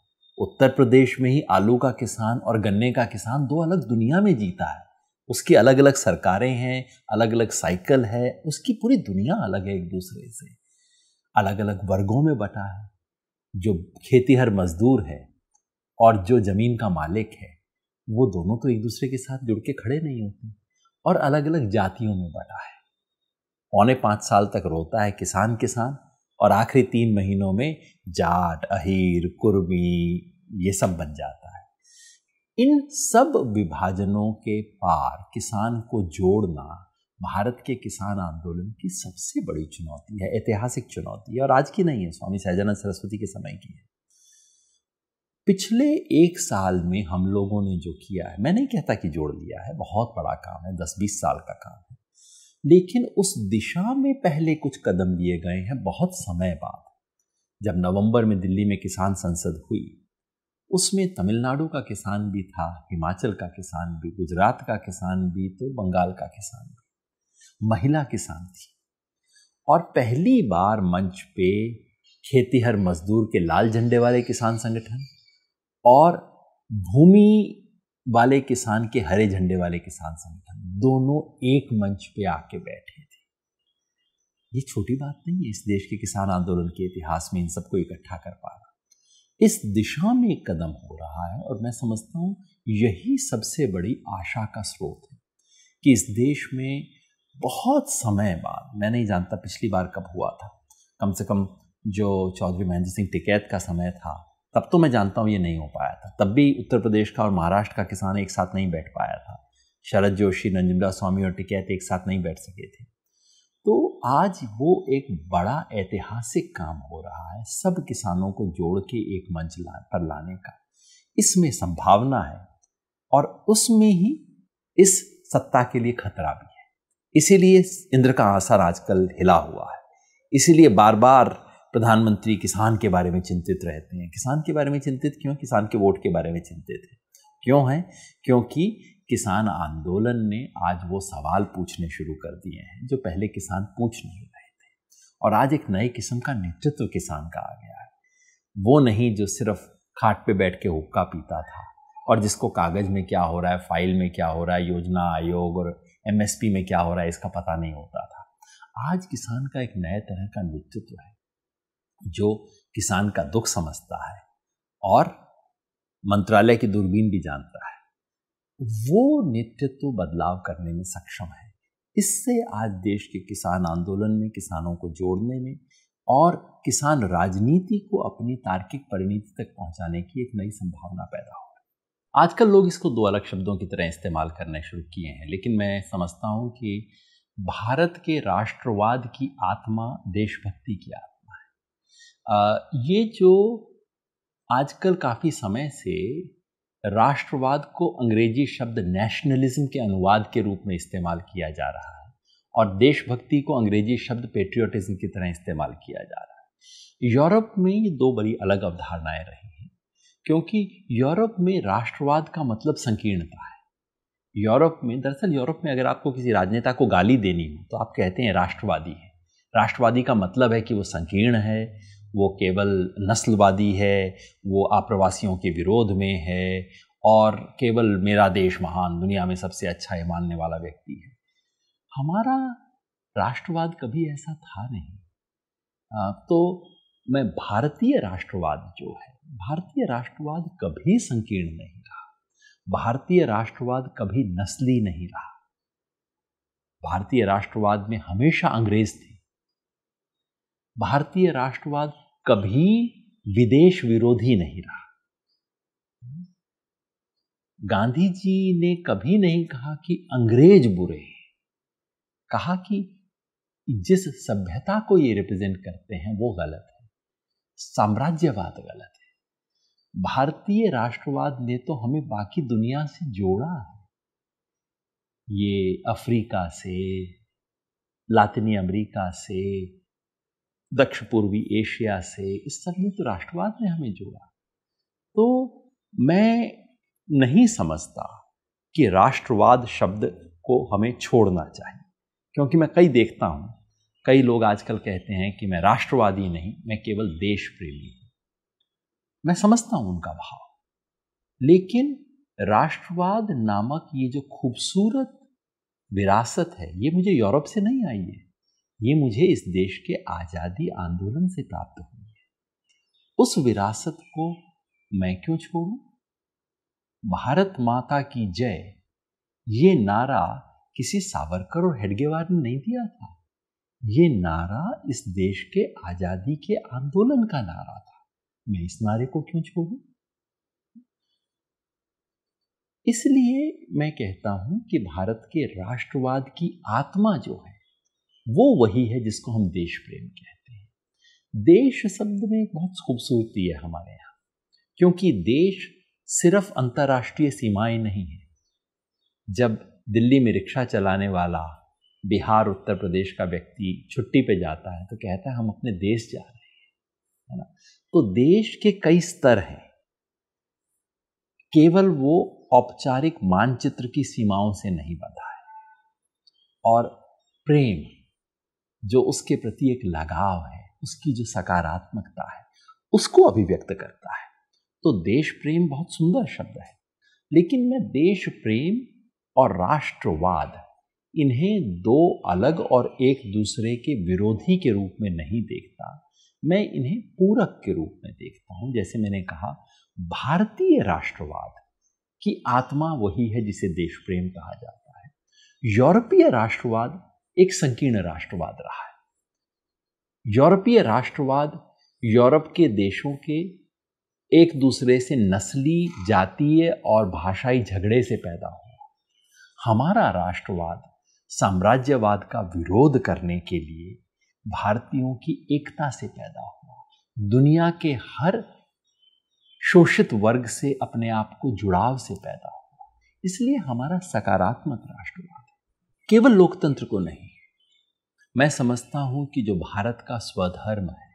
उत्तर प्रदेश में ही आलू का किसान और गन्ने का किसान दो अलग दुनिया में जीता है उसकी अलग अलग सरकारें हैं अलग अलग साइकिल है उसकी पूरी दुनिया अलग है एक दूसरे से अलग अलग वर्गों में बटा है जो खेती हर मजदूर है और जो ज़मीन का मालिक है वो दोनों तो एक दूसरे के साथ जुड़ के खड़े नहीं होते और अलग अलग जातियों में बटा है पौने पाँच साल तक रोता है किसान किसान और आखिरी तीन महीनों में जाट अहीर कुर्मी ये सब बन जाता है इन सब विभाजनों के पार किसान को जोड़ना भारत के किसान आंदोलन की सबसे बड़ी चुनौती है ऐतिहासिक चुनौती है और आज की नहीं है स्वामी सहजानंद सरस्वती के समय की है पिछले एक साल में हम लोगों ने जो किया है मैं नहीं कहता कि जोड़ लिया है बहुत बड़ा काम है दस बीस साल का काम है लेकिन उस दिशा में पहले कुछ कदम लिए गए हैं बहुत समय बाद जब नवंबर में दिल्ली में किसान संसद हुई उसमें तमिलनाडु का किसान भी था हिमाचल का किसान भी गुजरात का किसान भी तो बंगाल का किसान भी महिला किसान थी और पहली बार मंच पे खेतीहर मजदूर के लाल झंडे वाले किसान संगठन और भूमि वाले किसान के हरे झंडे वाले किसान संगठन दोनों एक मंच पे आके बैठे थे ये छोटी बात नहीं है इस देश के किसान आंदोलन के इतिहास में इन सबको इकट्ठा कर पा इस दिशा में एक कदम हो रहा है और मैं समझता हूँ यही सबसे बड़ी आशा का स्रोत है कि इस देश में बहुत समय बाद मैं नहीं जानता पिछली बार कब हुआ था कम से कम जो चौधरी महेंद्र सिंह टिकैत का समय था तब तो मैं जानता हूँ ये नहीं हो पाया था तब भी उत्तर प्रदेश का और महाराष्ट्र का किसान एक साथ नहीं बैठ पाया था शरद जोशी नंजुला स्वामी और टिकैत एक साथ नहीं बैठ सके थे तो आज वो एक बड़ा ऐतिहासिक काम हो रहा है सब किसानों को जोड़ के एक मंच ला, पर लाने का इसमें संभावना है और उसमें ही इस सत्ता के लिए खतरा भी है इसीलिए इंद्र का आसार आजकल हिला हुआ है इसीलिए बार बार प्रधानमंत्री किसान के बारे में चिंतित रहते हैं किसान के बारे में चिंतित क्यों किसान के वोट के बारे में चिंतित है क्यों है क्योंकि किसान आंदोलन ने आज वो सवाल पूछने शुरू कर दिए हैं जो पहले किसान पूछ नहीं रहे थे और आज एक नए किस्म का नेतृत्व किसान का आ गया है वो नहीं जो सिर्फ खाट पे बैठ के हुक्का पीता था और जिसको कागज़ में क्या हो रहा है फाइल में क्या हो रहा है योजना आयोग और एम में क्या हो रहा है इसका पता नहीं होता था आज किसान का एक नए तरह का नेतृत्व है जो किसान का दुख समझता है और मंत्रालय की दूरबीन भी जानता है वो नेतृत्व तो बदलाव करने में सक्षम है इससे आज देश के किसान आंदोलन में किसानों को जोड़ने में और किसान राजनीति को अपनी तार्किक परिणति तक पहुंचाने की एक नई संभावना पैदा हो आजकल लोग इसको दो अलग शब्दों की तरह इस्तेमाल करने शुरू किए हैं लेकिन मैं समझता हूँ कि भारत के राष्ट्रवाद की आत्मा देशभक्ति की आत्मा है आ, ये जो आजकल काफ़ी समय से राष्ट्रवाद को अंग्रेजी शब्द नेशनलिज्म के अनुवाद के रूप में इस्तेमाल किया जा रहा है और देशभक्ति को अंग्रेजी शब्द पेट्रियोटिज्म की तरह इस्तेमाल किया जा रहा है यूरोप में ये दो बड़ी अलग अवधारणाएं रही हैं क्योंकि यूरोप में राष्ट्रवाद का मतलब संकीर्णता है यूरोप में दरअसल यूरोप में अगर आपको किसी राजनेता को गाली देनी हो तो आप कहते हैं राष्ट्रवादी है राष्ट्रवादी का मतलब है कि वो संकीर्ण है वो केवल नस्लवादी है वो आप्रवासियों के विरोध में है और केवल मेरा देश महान दुनिया में सबसे अच्छा है मानने वाला व्यक्ति है हमारा राष्ट्रवाद कभी ऐसा था नहीं आ, तो मैं भारतीय राष्ट्रवाद जो है भारतीय राष्ट्रवाद कभी संकीर्ण नहीं रहा भारतीय राष्ट्रवाद कभी नस्ली नहीं रहा भारतीय राष्ट्रवाद में हमेशा अंग्रेज थे भारतीय राष्ट्रवाद कभी विदेश विरोधी नहीं रहा गांधी जी ने कभी नहीं कहा कि अंग्रेज बुरे कहा कि जिस सभ्यता को ये रिप्रेजेंट करते हैं वो गलत है साम्राज्यवाद गलत है भारतीय राष्ट्रवाद ने तो हमें बाकी दुनिया से जोड़ा है ये अफ्रीका से लातिनी अमेरिका से दक्षिण पूर्वी एशिया से इस सब तो राष्ट्रवाद ने हमें जोड़ा तो मैं नहीं समझता कि राष्ट्रवाद शब्द को हमें छोड़ना चाहिए क्योंकि मैं कई देखता हूँ कई लोग आजकल कहते हैं कि मैं राष्ट्रवादी नहीं मैं केवल देश प्रेमी हूँ मैं समझता हूँ उनका भाव लेकिन राष्ट्रवाद नामक ये जो खूबसूरत विरासत है ये मुझे यूरोप से नहीं आई है ये मुझे इस देश के आज़ादी आंदोलन से प्राप्त हुई है उस विरासत को मैं क्यों छोड़ू भारत माता की जय ये नारा किसी सावरकर और हेडगेवार ने नहीं दिया था ये नारा इस देश के आज़ादी के आंदोलन का नारा था मैं इस नारे को क्यों छोड़ू इसलिए मैं कहता हूं कि भारत के राष्ट्रवाद की आत्मा जो है वो वही है जिसको हम देश प्रेम कहते हैं देश शब्द में एक बहुत खूबसूरती है हमारे यहाँ क्योंकि देश सिर्फ अंतर्राष्ट्रीय सीमाएं नहीं है जब दिल्ली में रिक्शा चलाने वाला बिहार उत्तर प्रदेश का व्यक्ति छुट्टी पे जाता है तो कहता है हम अपने देश जा रहे हैं है ना तो देश के कई स्तर हैं केवल वो औपचारिक मानचित्र की सीमाओं से नहीं बंधा है और प्रेम जो उसके प्रति एक लगाव है उसकी जो सकारात्मकता है उसको अभिव्यक्त करता है तो देश प्रेम बहुत सुंदर शब्द है लेकिन मैं देश प्रेम और राष्ट्रवाद इन्हें दो अलग और एक दूसरे के विरोधी के रूप में नहीं देखता मैं इन्हें पूरक के रूप में देखता हूँ जैसे मैंने कहा भारतीय राष्ट्रवाद की आत्मा वही है जिसे देश प्रेम कहा जाता है यूरोपीय राष्ट्रवाद एक संकीर्ण राष्ट्रवाद रहा है यूरोपीय राष्ट्रवाद यूरोप के देशों के एक दूसरे से नस्ली जातीय और भाषाई झगड़े से पैदा हुआ हमारा राष्ट्रवाद साम्राज्यवाद का विरोध करने के लिए भारतीयों की एकता से पैदा हुआ दुनिया के हर शोषित वर्ग से अपने आप को जुड़ाव से पैदा हुआ इसलिए हमारा सकारात्मक राष्ट्रवाद केवल लोकतंत्र को नहीं मैं समझता हूं कि जो भारत का स्वधर्म है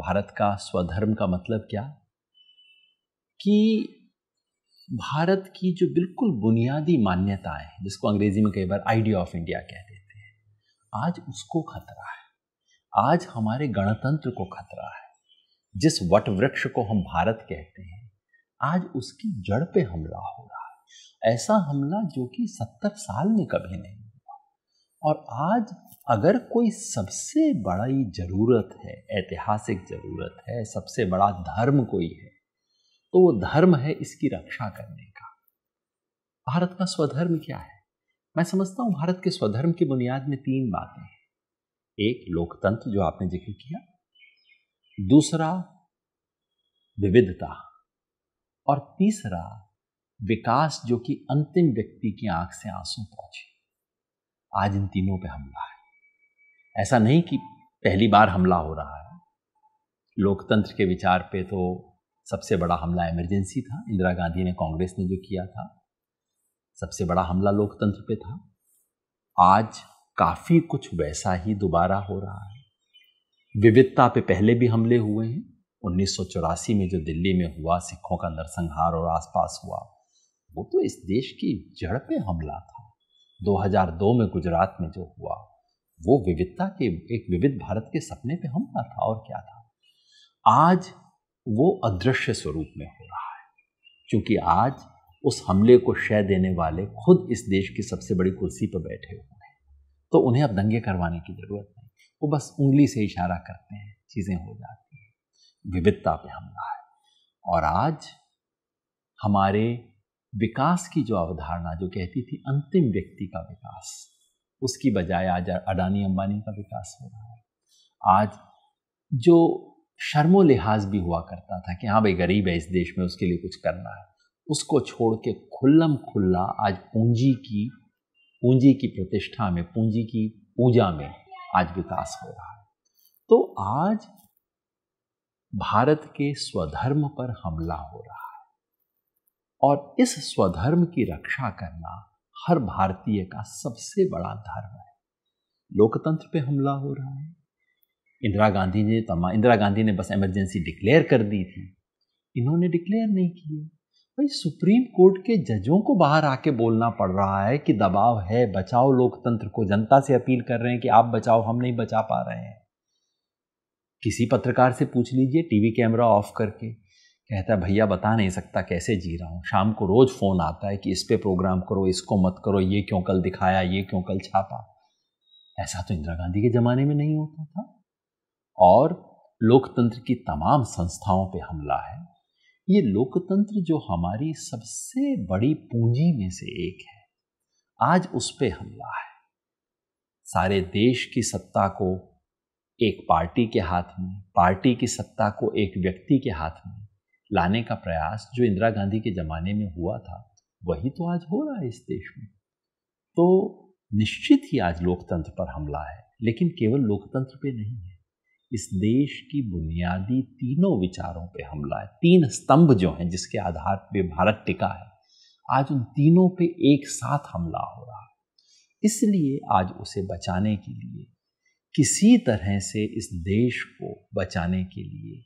भारत का स्वधर्म का मतलब क्या कि भारत की जो बिल्कुल बुनियादी मान्यताएं है जिसको अंग्रेजी में कई बार आइडिया ऑफ इंडिया कह देते हैं आज उसको खतरा है आज हमारे गणतंत्र को खतरा है जिस वटवृक्ष को हम भारत कहते हैं आज उसकी जड़ पे हमला हो रहा है ऐसा हमला जो कि सत्तर साल में कभी नहीं हुआ और आज अगर कोई सबसे बड़ी ज़रूरत है ऐतिहासिक ज़रूरत है सबसे बड़ा धर्म कोई है तो वो धर्म है इसकी रक्षा करने का भारत का स्वधर्म क्या है मैं समझता हूँ भारत के स्वधर्म की बुनियाद में तीन बातें हैं एक लोकतंत्र जो आपने जिक्र किया दूसरा विविधता और तीसरा विकास जो कि अंतिम व्यक्ति की आंख से आंसू पहुंचे आज इन तीनों पे हमला है ऐसा नहीं कि पहली बार हमला हो रहा है लोकतंत्र के विचार पे तो सबसे बड़ा हमला इमरजेंसी था इंदिरा गांधी ने कांग्रेस ने जो किया था सबसे बड़ा हमला लोकतंत्र पे था आज काफ़ी कुछ वैसा ही दोबारा हो रहा है विविधता पे पहले भी हमले हुए हैं उन्नीस में जो दिल्ली में हुआ सिखों का नरसंहार और आसपास हुआ वो तो इस देश की जड़ पे हमला था 2002 में गुजरात में जो हुआ वो विविधता के एक विविध भारत के सपने पे हमला था और क्या था आज वो अदृश्य स्वरूप में हो रहा है क्योंकि आज उस हमले को शय देने वाले खुद इस देश की सबसे बड़ी कुर्सी पर बैठे हुए हैं तो उन्हें अब दंगे करवाने की ज़रूरत नहीं वो बस उंगली से इशारा करते हैं चीज़ें हो जाती हैं विविधता पे हमला है और आज हमारे विकास की जो अवधारणा जो कहती थी अंतिम व्यक्ति का विकास उसकी बजाय आज अडानी अंबानी का विकास हो रहा है आज जो शर्मो लिहाज भी हुआ करता था कि हाँ भाई गरीब है इस देश में उसके लिए कुछ करना है उसको छोड़ के खुल्लम खुल्ला आज पूंजी की पूंजी की प्रतिष्ठा में पूंजी की पूजा में आज विकास हो रहा है तो आज भारत के स्वधर्म पर हमला हो रहा है और इस स्वधर्म की रक्षा करना हर भारतीय का सबसे बड़ा धर्म है लोकतंत्र पे हमला हो रहा है इंदिरा गांधी ने तमाम इंदिरा गांधी ने बस इमरजेंसी डिक्लेयर कर दी थी इन्होंने डिक्लेयर नहीं किए भाई सुप्रीम कोर्ट के जजों को बाहर आके बोलना पड़ रहा है कि दबाव है बचाओ लोकतंत्र को जनता से अपील कर रहे हैं कि आप बचाओ हम नहीं बचा पा रहे हैं किसी पत्रकार से पूछ लीजिए टीवी कैमरा ऑफ करके कहता है भैया बता नहीं सकता कैसे जी रहा हूँ शाम को रोज़ फ़ोन आता है कि इस पे प्रोग्राम करो इसको मत करो ये क्यों कल दिखाया ये क्यों कल छापा ऐसा तो इंदिरा गांधी के ज़माने में नहीं होता था और लोकतंत्र की तमाम संस्थाओं पे हमला है ये लोकतंत्र जो हमारी सबसे बड़ी पूंजी में से एक है आज उस पर हमला है सारे देश की सत्ता को एक पार्टी के हाथ में पार्टी की सत्ता को एक व्यक्ति के हाथ में लाने का प्रयास जो इंदिरा गांधी के ज़माने में हुआ था वही तो आज हो रहा है इस देश में तो निश्चित ही आज लोकतंत्र पर हमला है लेकिन केवल लोकतंत्र पे नहीं है इस देश की बुनियादी तीनों विचारों पे हमला है तीन स्तंभ जो हैं जिसके आधार पे भारत टिका है आज उन तीनों पे एक साथ हमला हो रहा है इसलिए आज उसे बचाने के लिए किसी तरह से इस देश को बचाने के लिए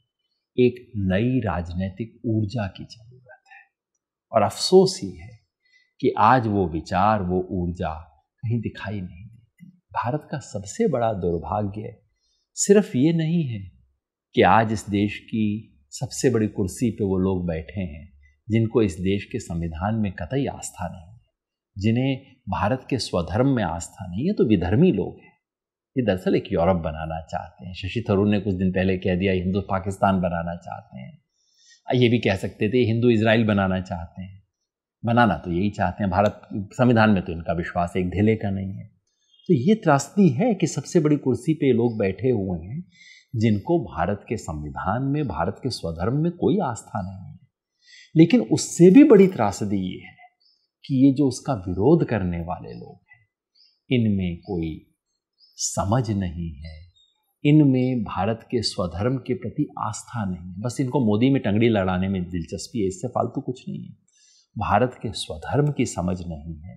एक नई राजनीतिक ऊर्जा की जरूरत है और अफसोस ही है कि आज वो विचार वो ऊर्जा कहीं दिखाई नहीं देती भारत का सबसे बड़ा दुर्भाग्य सिर्फ ये नहीं है कि आज इस देश की सबसे बड़ी कुर्सी पे वो लोग बैठे हैं जिनको इस देश के संविधान में कतई आस्था नहीं है जिन्हें भारत के स्वधर्म में आस्था नहीं है तो विधर्मी लोग हैं ये दरअसल एक यूरोप बनाना चाहते हैं शशि थरूर ने कुछ दिन पहले कह दिया हिंदू पाकिस्तान बनाना चाहते हैं ये भी कह सकते थे हिंदू इसराइल बनाना चाहते हैं बनाना तो यही चाहते हैं भारत संविधान में तो इनका विश्वास एक ढिले का नहीं है तो ये त्रासदी है कि सबसे बड़ी कुर्सी पे लोग बैठे हुए हैं जिनको भारत के संविधान में भारत के स्वधर्म में कोई आस्था नहीं है लेकिन उससे भी बड़ी त्रासदी ये है कि ये जो उसका विरोध करने वाले लोग हैं इनमें कोई समझ नहीं है इनमें भारत के स्वधर्म के प्रति आस्था नहीं है बस इनको मोदी में टंगड़ी लड़ाने में दिलचस्पी है इससे फालतू कुछ नहीं है भारत के स्वधर्म की समझ नहीं है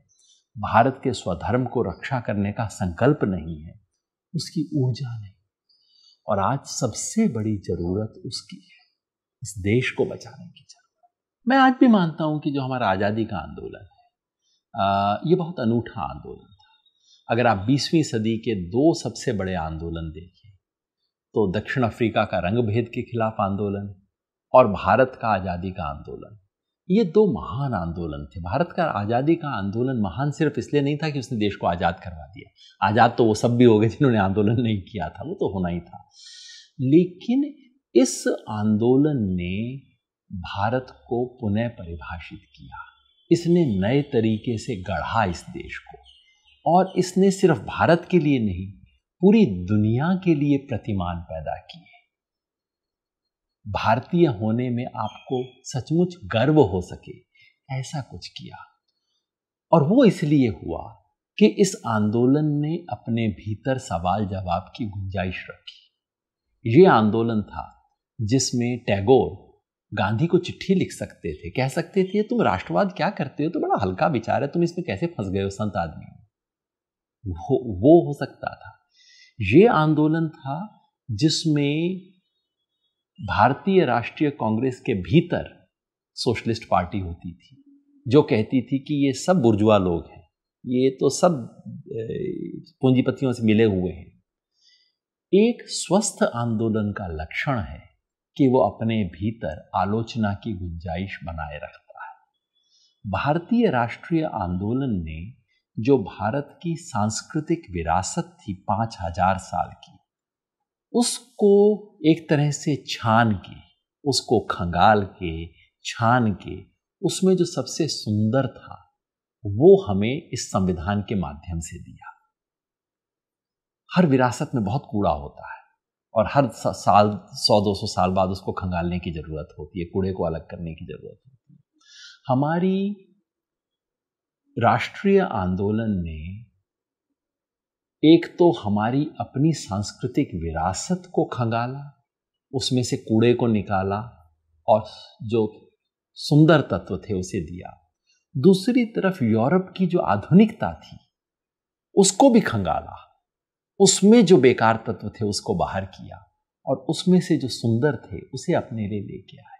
भारत के स्वधर्म को रक्षा करने का संकल्प नहीं है उसकी ऊर्जा नहीं और आज सबसे बड़ी जरूरत उसकी है इस देश को बचाने की जरूरत मैं आज भी मानता हूं कि जो हमारा आज़ादी का आंदोलन है ये बहुत अनूठा आंदोलन अगर आप 20वीं सदी के दो सबसे बड़े आंदोलन देखिए तो दक्षिण अफ्रीका का रंग भेद के खिलाफ आंदोलन और भारत का आज़ादी का आंदोलन ये दो महान आंदोलन थे भारत का आज़ादी का आंदोलन महान सिर्फ इसलिए नहीं था कि उसने देश को आज़ाद करवा दिया आज़ाद तो वो सब भी हो गए जिन्होंने आंदोलन नहीं किया था वो तो होना ही था लेकिन इस आंदोलन ने भारत को पुनः परिभाषित किया इसने नए तरीके से गढ़ा इस देश को और इसने सिर्फ भारत के लिए नहीं पूरी दुनिया के लिए प्रतिमान पैदा किए भारतीय होने में आपको सचमुच गर्व हो सके ऐसा कुछ किया और वो इसलिए हुआ कि इस आंदोलन ने अपने भीतर सवाल जवाब की गुंजाइश रखी ये आंदोलन था जिसमें टैगोर गांधी को चिट्ठी लिख सकते थे कह सकते थे तुम राष्ट्रवाद क्या करते हो तो बड़ा हल्का विचार है तुम इसमें कैसे फंस गए हो संत आदमी वो वो हो सकता था ये आंदोलन था जिसमें भारतीय राष्ट्रीय कांग्रेस के भीतर सोशलिस्ट पार्टी होती थी जो कहती थी कि ये सब बुर्जुआ लोग हैं ये तो सब पूंजीपतियों से मिले हुए हैं एक स्वस्थ आंदोलन का लक्षण है कि वो अपने भीतर आलोचना की गुंजाइश बनाए रखता है भारतीय राष्ट्रीय आंदोलन ने जो भारत की सांस्कृतिक विरासत थी पांच हजार साल की उसको एक तरह से छान के उसको खंगाल के छान के उसमें जो सबसे सुंदर था वो हमें इस संविधान के माध्यम से दिया हर विरासत में बहुत कूड़ा होता है और हर साल सौ दो सौ साल बाद उसको खंगालने की ज़रूरत होती है कूड़े को अलग करने की ज़रूरत होती है हमारी राष्ट्रीय आंदोलन ने एक तो हमारी अपनी सांस्कृतिक विरासत को खंगाला उसमें से कूड़े को निकाला और जो सुंदर तत्व थे उसे दिया दूसरी तरफ यूरोप की जो आधुनिकता थी उसको भी खंगाला उसमें जो बेकार तत्व थे उसको बाहर किया और उसमें से जो सुंदर थे उसे अपने लिए लेके आए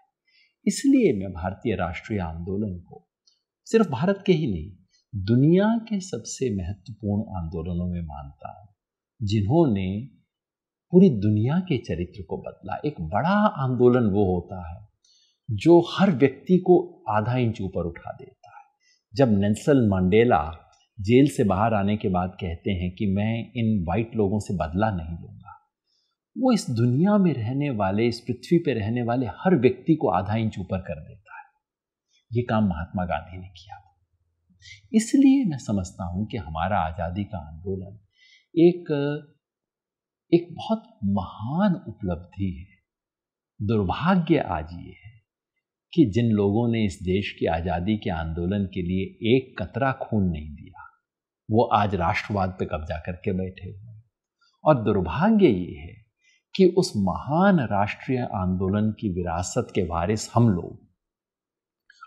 इसलिए मैं भारतीय राष्ट्रीय आंदोलन को सिर्फ भारत के ही नहीं दुनिया के सबसे महत्वपूर्ण आंदोलनों में मानता हूं जिन्होंने पूरी दुनिया के चरित्र को बदला एक बड़ा आंदोलन वो होता है जो हर व्यक्ति को आधा इंच ऊपर उठा देता है जब नेल्सन मंडेला जेल से बाहर आने के बाद कहते हैं कि मैं इन वाइट लोगों से बदला नहीं लूंगा वो इस दुनिया में रहने वाले इस पृथ्वी पर रहने वाले हर व्यक्ति को आधा इंच ऊपर कर देता है ये काम महात्मा गांधी ने किया इसलिए मैं समझता हूँ कि हमारा आज़ादी का आंदोलन एक एक बहुत महान उपलब्धि है दुर्भाग्य आज ये है कि जिन लोगों ने इस देश की आज़ादी के आंदोलन के लिए एक कतरा खून नहीं दिया वो आज राष्ट्रवाद पे कब्जा करके बैठे हुए और दुर्भाग्य ये है कि उस महान राष्ट्रीय आंदोलन की विरासत के वारिस हम लोग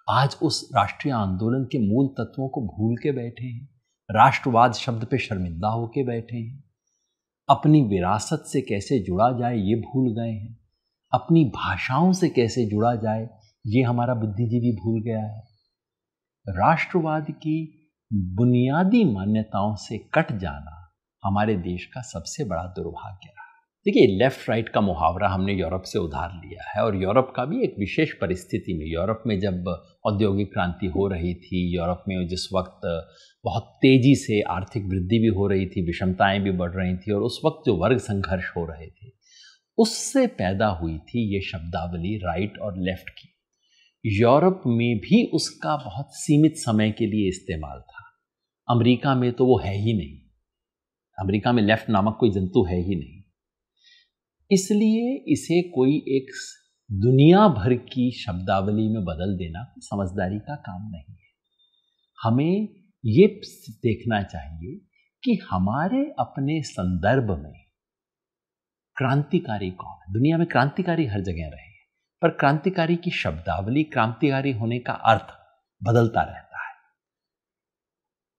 आज उस राष्ट्रीय आंदोलन के मूल तत्वों को भूल के बैठे हैं राष्ट्रवाद शब्द पे शर्मिंदा होके बैठे हैं अपनी विरासत से कैसे जुड़ा जाए ये भूल गए हैं अपनी भाषाओं से कैसे जुड़ा जाए ये हमारा बुद्धिजीवी भूल गया है राष्ट्रवाद की बुनियादी मान्यताओं से कट जाना हमारे देश का सबसे बड़ा दुर्भाग्य रहा देखिए लेफ़्ट राइट का मुहावरा हमने यूरोप से उधार लिया है और यूरोप का भी एक विशेष परिस्थिति में यूरोप में जब औद्योगिक क्रांति हो रही थी यूरोप में जिस वक्त बहुत तेज़ी से आर्थिक वृद्धि भी हो रही थी विषमताएं भी बढ़ रही थी और उस वक्त जो वर्ग संघर्ष हो रहे थे उससे पैदा हुई थी ये शब्दावली राइट और लेफ़्ट की यूरोप में भी उसका बहुत सीमित समय के लिए इस्तेमाल था अमरीका में तो वो है ही नहीं अमरीका में लेफ़्ट नामक कोई जंतु है ही नहीं इसलिए इसे कोई एक दुनिया भर की शब्दावली में बदल देना समझदारी का काम नहीं है हमें ये देखना चाहिए कि हमारे अपने संदर्भ में क्रांतिकारी कौन है दुनिया में क्रांतिकारी हर जगह रहे हैं पर क्रांतिकारी की शब्दावली क्रांतिकारी होने का अर्थ बदलता रहता है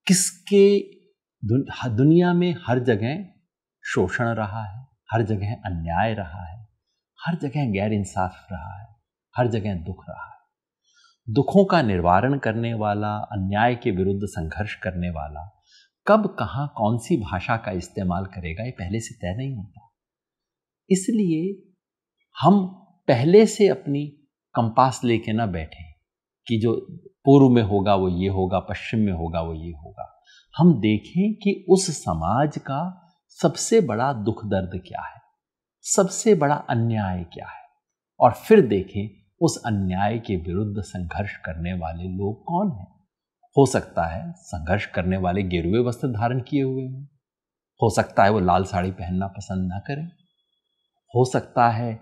किसके दुनिया में हर जगह शोषण रहा है हर जगह अन्याय रहा है हर जगह गैर इंसाफ रहा है हर जगह दुख रहा है दुखों का निवारण करने वाला अन्याय के विरुद्ध संघर्ष करने वाला कब कहाँ कौन सी भाषा का इस्तेमाल करेगा ये पहले से तय नहीं होता इसलिए हम पहले से अपनी कंपास लेके ना बैठे कि जो पूर्व में होगा वो ये होगा पश्चिम में होगा वो ये होगा हम देखें कि उस समाज का सबसे बड़ा दुख दर्द क्या है सबसे बड़ा अन्याय क्या है और फिर देखें उस अन्याय के विरुद्ध संघर्ष करने वाले लोग कौन हैं हो सकता है संघर्ष करने वाले गेरुए वस्त्र धारण किए हुए हों हो सकता है वो लाल साड़ी पहनना पसंद ना करें हो सकता है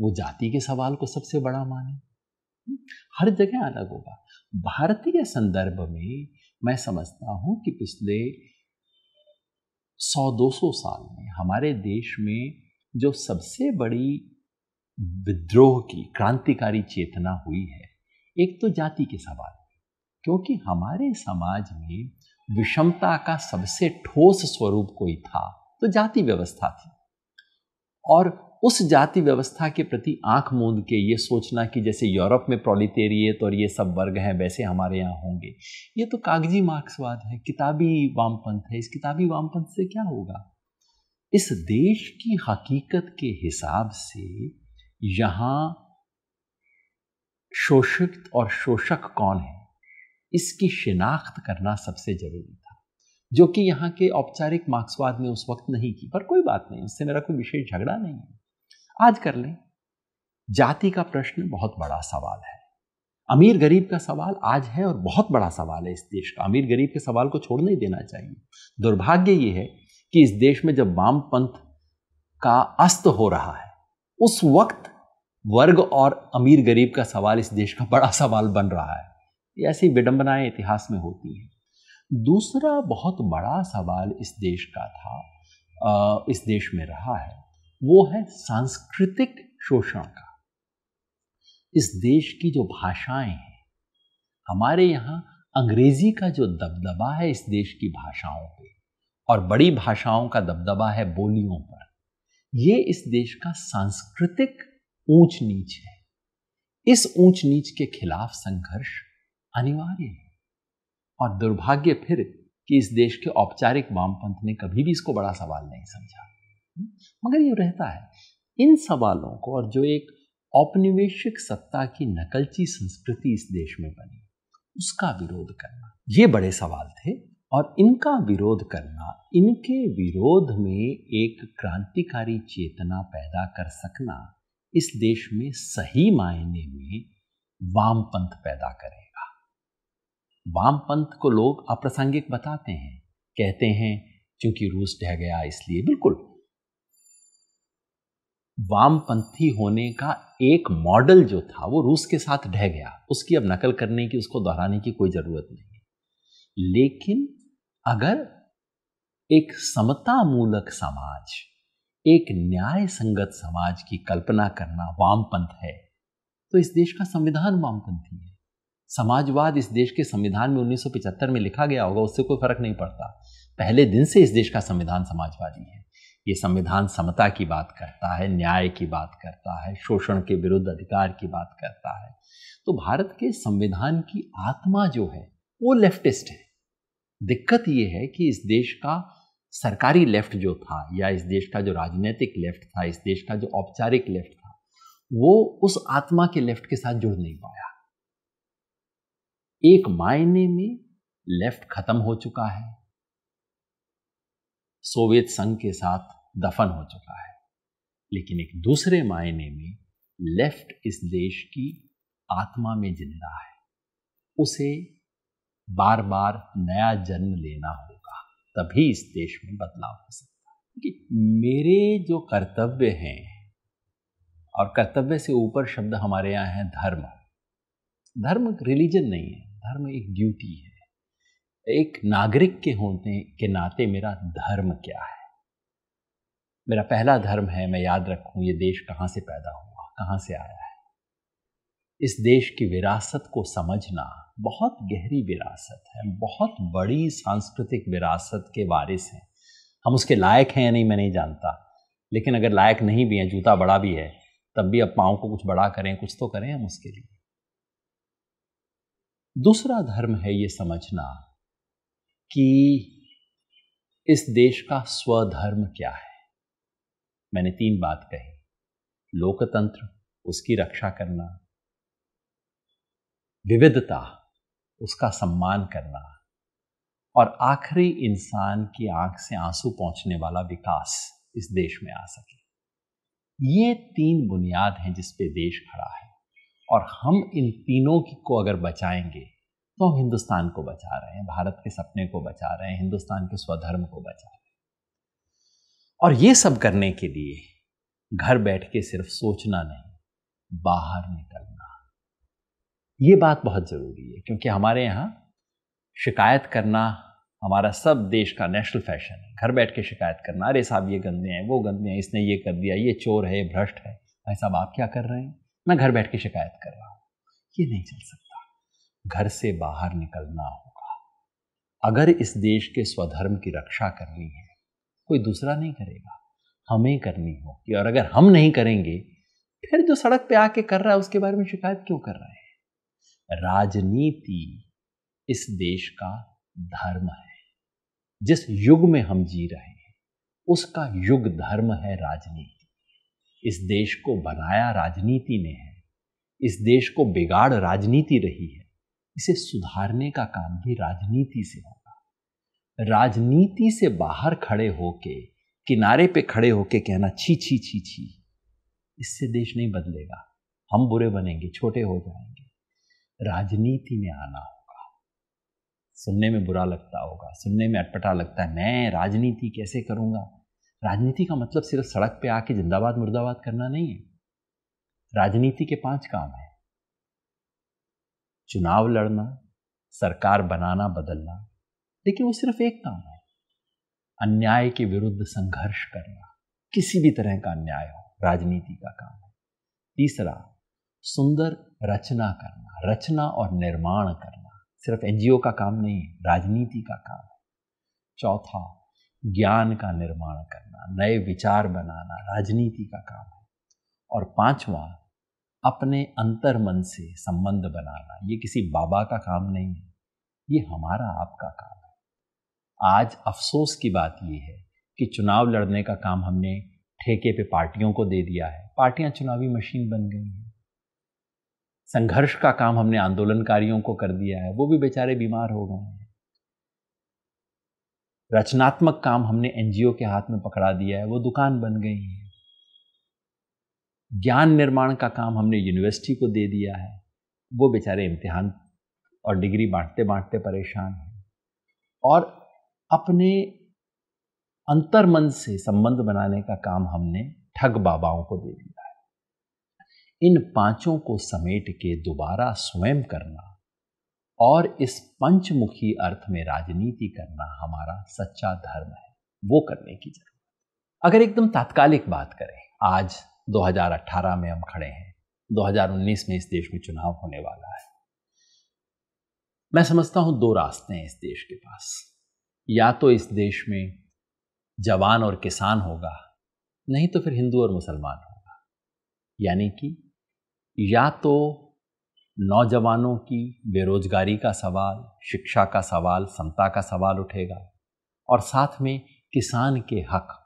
वो जाति के सवाल को सबसे बड़ा माने हर जगह अलग होगा भारतीय संदर्भ में मैं समझता हूं कि पिछले सौ दो सौ साल में हमारे देश में जो सबसे बड़ी विद्रोह की क्रांतिकारी चेतना हुई है एक तो जाति के सवाल क्योंकि हमारे समाज में विषमता का सबसे ठोस स्वरूप कोई था तो जाति व्यवस्था थी और उस जाति व्यवस्था के प्रति आंख मूंद के ये सोचना कि जैसे यूरोप में प्रोलिटेरियत और ये सब वर्ग हैं वैसे हमारे यहाँ होंगे ये तो कागजी मार्क्सवाद है किताबी वामपंथ है इस किताबी वामपंथ से क्या होगा इस देश की हकीकत के हिसाब से यहाँ शोषित और शोषक कौन है इसकी शिनाख्त करना सबसे ज़रूरी था जो कि यहाँ के औपचारिक मार्क्सवाद ने उस वक्त नहीं की पर कोई बात नहीं उससे मेरा कोई विशेष झगड़ा नहीं है आज कर लें जाति का प्रश्न बहुत बड़ा सवाल है अमीर गरीब का सवाल आज है और बहुत बड़ा सवाल है इस देश का अमीर गरीब के सवाल को छोड़ नहीं देना चाहिए दुर्भाग्य ये है कि इस देश में जब वामपंथ का अस्त हो रहा है उस वक्त वर्ग और अमीर गरीब का सवाल इस देश का बड़ा सवाल बन रहा है ऐसी विडंबनाएं इतिहास में होती हैं दूसरा बहुत बड़ा सवाल इस देश का था इस देश में रहा है वो है सांस्कृतिक शोषण का इस देश की जो भाषाएं हैं हमारे यहां अंग्रेजी का जो दबदबा है इस देश की भाषाओं पे और बड़ी भाषाओं का दबदबा है बोलियों पर ये इस देश का सांस्कृतिक ऊंच नीच है इस ऊंच नीच के खिलाफ संघर्ष अनिवार्य है और दुर्भाग्य फिर कि इस देश के औपचारिक वामपंथ ने कभी भी इसको बड़ा सवाल नहीं समझा मगर ये रहता है इन सवालों को और जो एक औपनिवेशिक सत्ता की नकलची संस्कृति इस देश में बनी उसका विरोध करना ये बड़े सवाल थे और इनका विरोध करना इनके विरोध में एक क्रांतिकारी चेतना पैदा कर सकना इस देश में सही मायने में वामपंथ पैदा करेगा वामपंथ को लोग अप्रासंगिक बताते हैं कहते हैं क्योंकि रूस ढह गया इसलिए बिल्कुल वामपंथी होने का एक मॉडल जो था वो रूस के साथ ढह गया उसकी अब नकल करने की उसको दोहराने की कोई ज़रूरत नहीं है लेकिन अगर एक समता मूलक समाज एक न्याय संगत समाज की कल्पना करना वामपंथ है तो इस देश का संविधान वामपंथी है समाजवाद इस देश के संविधान में 1975 में लिखा गया होगा उससे कोई फर्क नहीं पड़ता पहले दिन से इस देश का संविधान समाजवादी है ये संविधान समता की बात करता है न्याय की बात करता है शोषण के विरुद्ध अधिकार की बात करता है तो भारत के संविधान की आत्मा जो है वो लेफ्टिस्ट है दिक्कत ये है कि इस देश का सरकारी लेफ्ट जो था या इस देश का जो राजनीतिक लेफ्ट था इस देश का जो औपचारिक लेफ्ट था वो उस आत्मा के लेफ्ट के साथ जुड़ नहीं पाया एक मायने में लेफ्ट खत्म हो चुका है सोवियत संघ के साथ दफन हो चुका है लेकिन एक दूसरे मायने में लेफ्ट इस देश की आत्मा में जिंदा है उसे बार बार नया जन्म लेना होगा तभी इस देश में बदलाव हो सकता है कि मेरे जो कर्तव्य हैं और कर्तव्य से ऊपर शब्द हमारे यहाँ है धर्म धर्म रिलीजन नहीं है धर्म एक ड्यूटी है एक नागरिक के होने के नाते मेरा धर्म क्या है मेरा पहला धर्म है मैं याद रखूं ये देश कहां से पैदा हुआ कहां से आया है इस देश की विरासत को समझना बहुत गहरी विरासत है बहुत बड़ी सांस्कृतिक विरासत के वारिस हैं हम उसके लायक हैं या नहीं मैं नहीं जानता लेकिन अगर लायक नहीं भी हैं जूता बड़ा भी है तब भी अब पाँव को कुछ बड़ा करें कुछ तो करें हम उसके लिए दूसरा धर्म है ये समझना कि इस देश का स्वधर्म क्या है मैंने तीन बात कही लोकतंत्र उसकी रक्षा करना विविधता उसका सम्मान करना और आखिरी इंसान की आंख से आंसू पहुंचने वाला विकास इस देश में आ सके ये तीन बुनियाद हैं जिस पे देश खड़ा है और हम इन तीनों की को अगर बचाएंगे तो हम हिंदुस्तान को बचा रहे हैं भारत के सपने को बचा रहे हैं हिंदुस्तान के स्वधर्म को बचा रहे हैं और ये सब करने के लिए घर बैठ के सिर्फ सोचना नहीं बाहर निकलना ये बात बहुत ज़रूरी है क्योंकि हमारे यहाँ शिकायत करना हमारा सब देश का नेशनल फैशन है घर बैठ के शिकायत करना अरे साहब ये गंदे हैं वो गंदे हैं इसने ये कर दिया ये चोर है भ्रष्ट है भाई साहब आप क्या कर रहे हैं मैं घर बैठ के शिकायत कर रहा हूँ ये नहीं चल सकता घर से बाहर निकलना होगा अगर इस देश के स्वधर्म की रक्षा करनी है कोई दूसरा नहीं करेगा हमें करनी होगी और अगर हम नहीं करेंगे फिर जो सड़क पे आके कर रहा है उसके बारे में शिकायत क्यों कर रहे हैं राजनीति इस देश का धर्म है जिस युग में हम जी रहे हैं उसका युग धर्म है राजनीति इस देश को बनाया राजनीति ने है इस देश को बिगाड़ राजनीति रही है इसे सुधारने का काम भी राजनीति से होगा राजनीति से बाहर खड़े होके किनारे पे खड़े होके कहना छी छी छी छी इससे देश नहीं बदलेगा हम बुरे बनेंगे छोटे हो जाएंगे राजनीति में आना होगा सुनने में बुरा लगता होगा सुनने में अटपटा लगता है मैं राजनीति कैसे करूँगा राजनीति का मतलब सिर्फ सड़क पे आके जिंदाबाद मुर्दाबाद करना नहीं है राजनीति के पांच काम हैं चुनाव लड़ना सरकार बनाना बदलना लेकिन वो सिर्फ एक काम है अन्याय के विरुद्ध संघर्ष करना किसी भी तरह का अन्याय हो राजनीति का काम है तीसरा सुंदर रचना करना रचना और निर्माण करना सिर्फ एनजीओ का काम नहीं है राजनीति का काम है चौथा ज्ञान का निर्माण करना नए विचार बनाना राजनीति का काम है और पांचवा अपने अंतर मन से संबंध बनाना ये किसी बाबा का काम नहीं है ये हमारा आपका काम है आज अफसोस की बात ये है कि चुनाव लड़ने का काम हमने ठेके पे पार्टियों को दे दिया है पार्टियां चुनावी मशीन बन गई हैं संघर्ष का काम हमने आंदोलनकारियों को कर दिया है वो भी बेचारे बीमार हो गए हैं रचनात्मक काम हमने एनजीओ के हाथ में पकड़ा दिया है वो दुकान बन गई है ज्ञान निर्माण का काम हमने यूनिवर्सिटी को दे दिया है वो बेचारे इम्तिहान और डिग्री बांटते बांटते परेशान हैं और अपने अंतर मन से संबंध बनाने का काम हमने ठग बाबाओं को दे दिया है इन पांचों को समेट के दोबारा स्वयं करना और इस पंचमुखी अर्थ में राजनीति करना हमारा सच्चा धर्म है वो करने की जरूरत अगर एकदम तात्कालिक बात करें आज 2018 में हम खड़े हैं 2019 में इस देश में चुनाव होने वाला है मैं समझता हूं दो रास्ते हैं इस देश के पास या तो इस देश में जवान और किसान होगा नहीं तो फिर हिंदू और मुसलमान होगा यानी कि या तो नौजवानों की बेरोजगारी का सवाल शिक्षा का सवाल समता का सवाल उठेगा और साथ में किसान के हक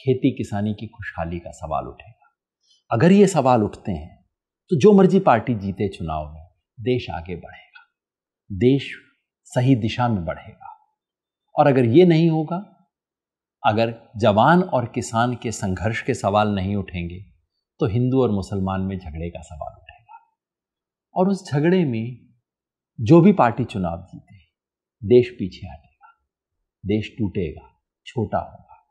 खेती किसानी की खुशहाली का सवाल उठेगा अगर ये सवाल उठते हैं तो जो मर्जी पार्टी जीते चुनाव में देश आगे बढ़ेगा देश सही दिशा में बढ़ेगा और अगर ये नहीं होगा अगर जवान और किसान के संघर्ष के सवाल नहीं उठेंगे तो हिंदू और मुसलमान में झगड़े का सवाल उठेगा और उस झगड़े में जो भी पार्टी चुनाव जीते देश पीछे हटेगा देश टूटेगा छोटा होगा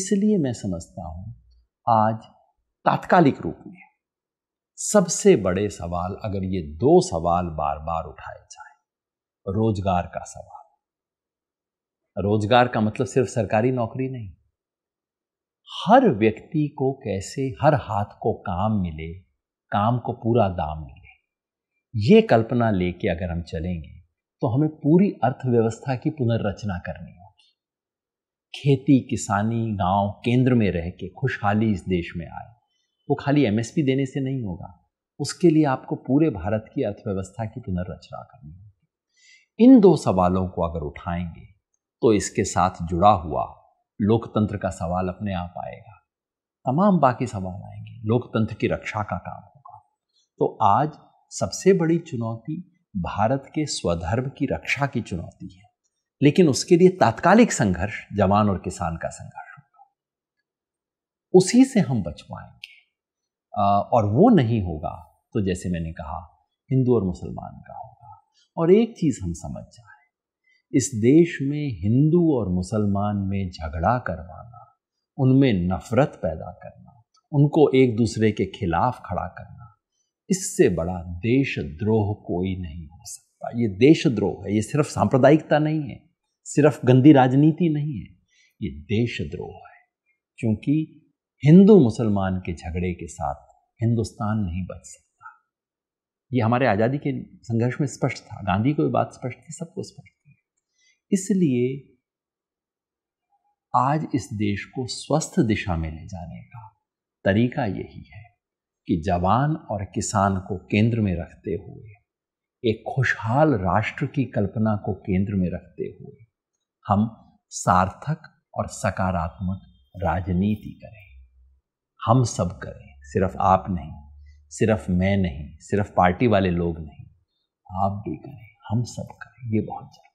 इसलिए मैं समझता हूं आज तात्कालिक रूप में सबसे बड़े सवाल अगर ये दो सवाल बार बार उठाए जाए रोजगार का सवाल रोजगार का मतलब सिर्फ सरकारी नौकरी नहीं हर व्यक्ति को कैसे हर हाथ को काम मिले काम को पूरा दाम मिले ये कल्पना लेके अगर हम चलेंगे तो हमें पूरी अर्थव्यवस्था की पुनर्रचना करनी होगी खेती किसानी गांव केंद्र में रह के खुशहाली इस देश में आए वो खाली एमएसपी देने से नहीं होगा उसके लिए आपको पूरे भारत की अर्थव्यवस्था की पुनर्रचना करनी होगी इन दो सवालों को अगर उठाएंगे तो इसके साथ जुड़ा हुआ लोकतंत्र का सवाल अपने आप आएगा तमाम बाकी सवाल आएंगे लोकतंत्र की रक्षा का काम होगा तो आज सबसे बड़ी चुनौती भारत के स्वधर्म की रक्षा की चुनौती है लेकिन उसके लिए तात्कालिक संघर्ष जवान और किसान का संघर्ष होगा उसी से हम बच पाएंगे और वो नहीं होगा तो जैसे मैंने कहा हिंदू और मुसलमान का होगा और एक चीज़ हम समझ जाए इस देश में हिंदू और मुसलमान में झगड़ा करवाना उनमें नफ़रत पैदा करना उनको एक दूसरे के खिलाफ खड़ा करना इससे बड़ा देशद्रोह कोई नहीं हो सकता ये देशद्रोह है ये सिर्फ सांप्रदायिकता नहीं है सिर्फ गंदी राजनीति नहीं है ये देशद्रोह है क्योंकि हिंदू मुसलमान के झगड़े के साथ हिंदुस्तान नहीं बच सकता ये हमारे आज़ादी के संघर्ष में स्पष्ट था गांधी को बात स्पष्ट थी सबको स्पष्ट थी इसलिए आज इस देश को स्वस्थ दिशा में ले जाने का तरीका यही है कि जवान और किसान को केंद्र में रखते हुए एक खुशहाल राष्ट्र की कल्पना को केंद्र में रखते हुए हम सार्थक और सकारात्मक राजनीति करें हम सब करें सिर्फ आप नहीं सिर्फ मैं नहीं सिर्फ पार्टी वाले लोग नहीं आप भी करें हम सब करें ये बहुत जरूरी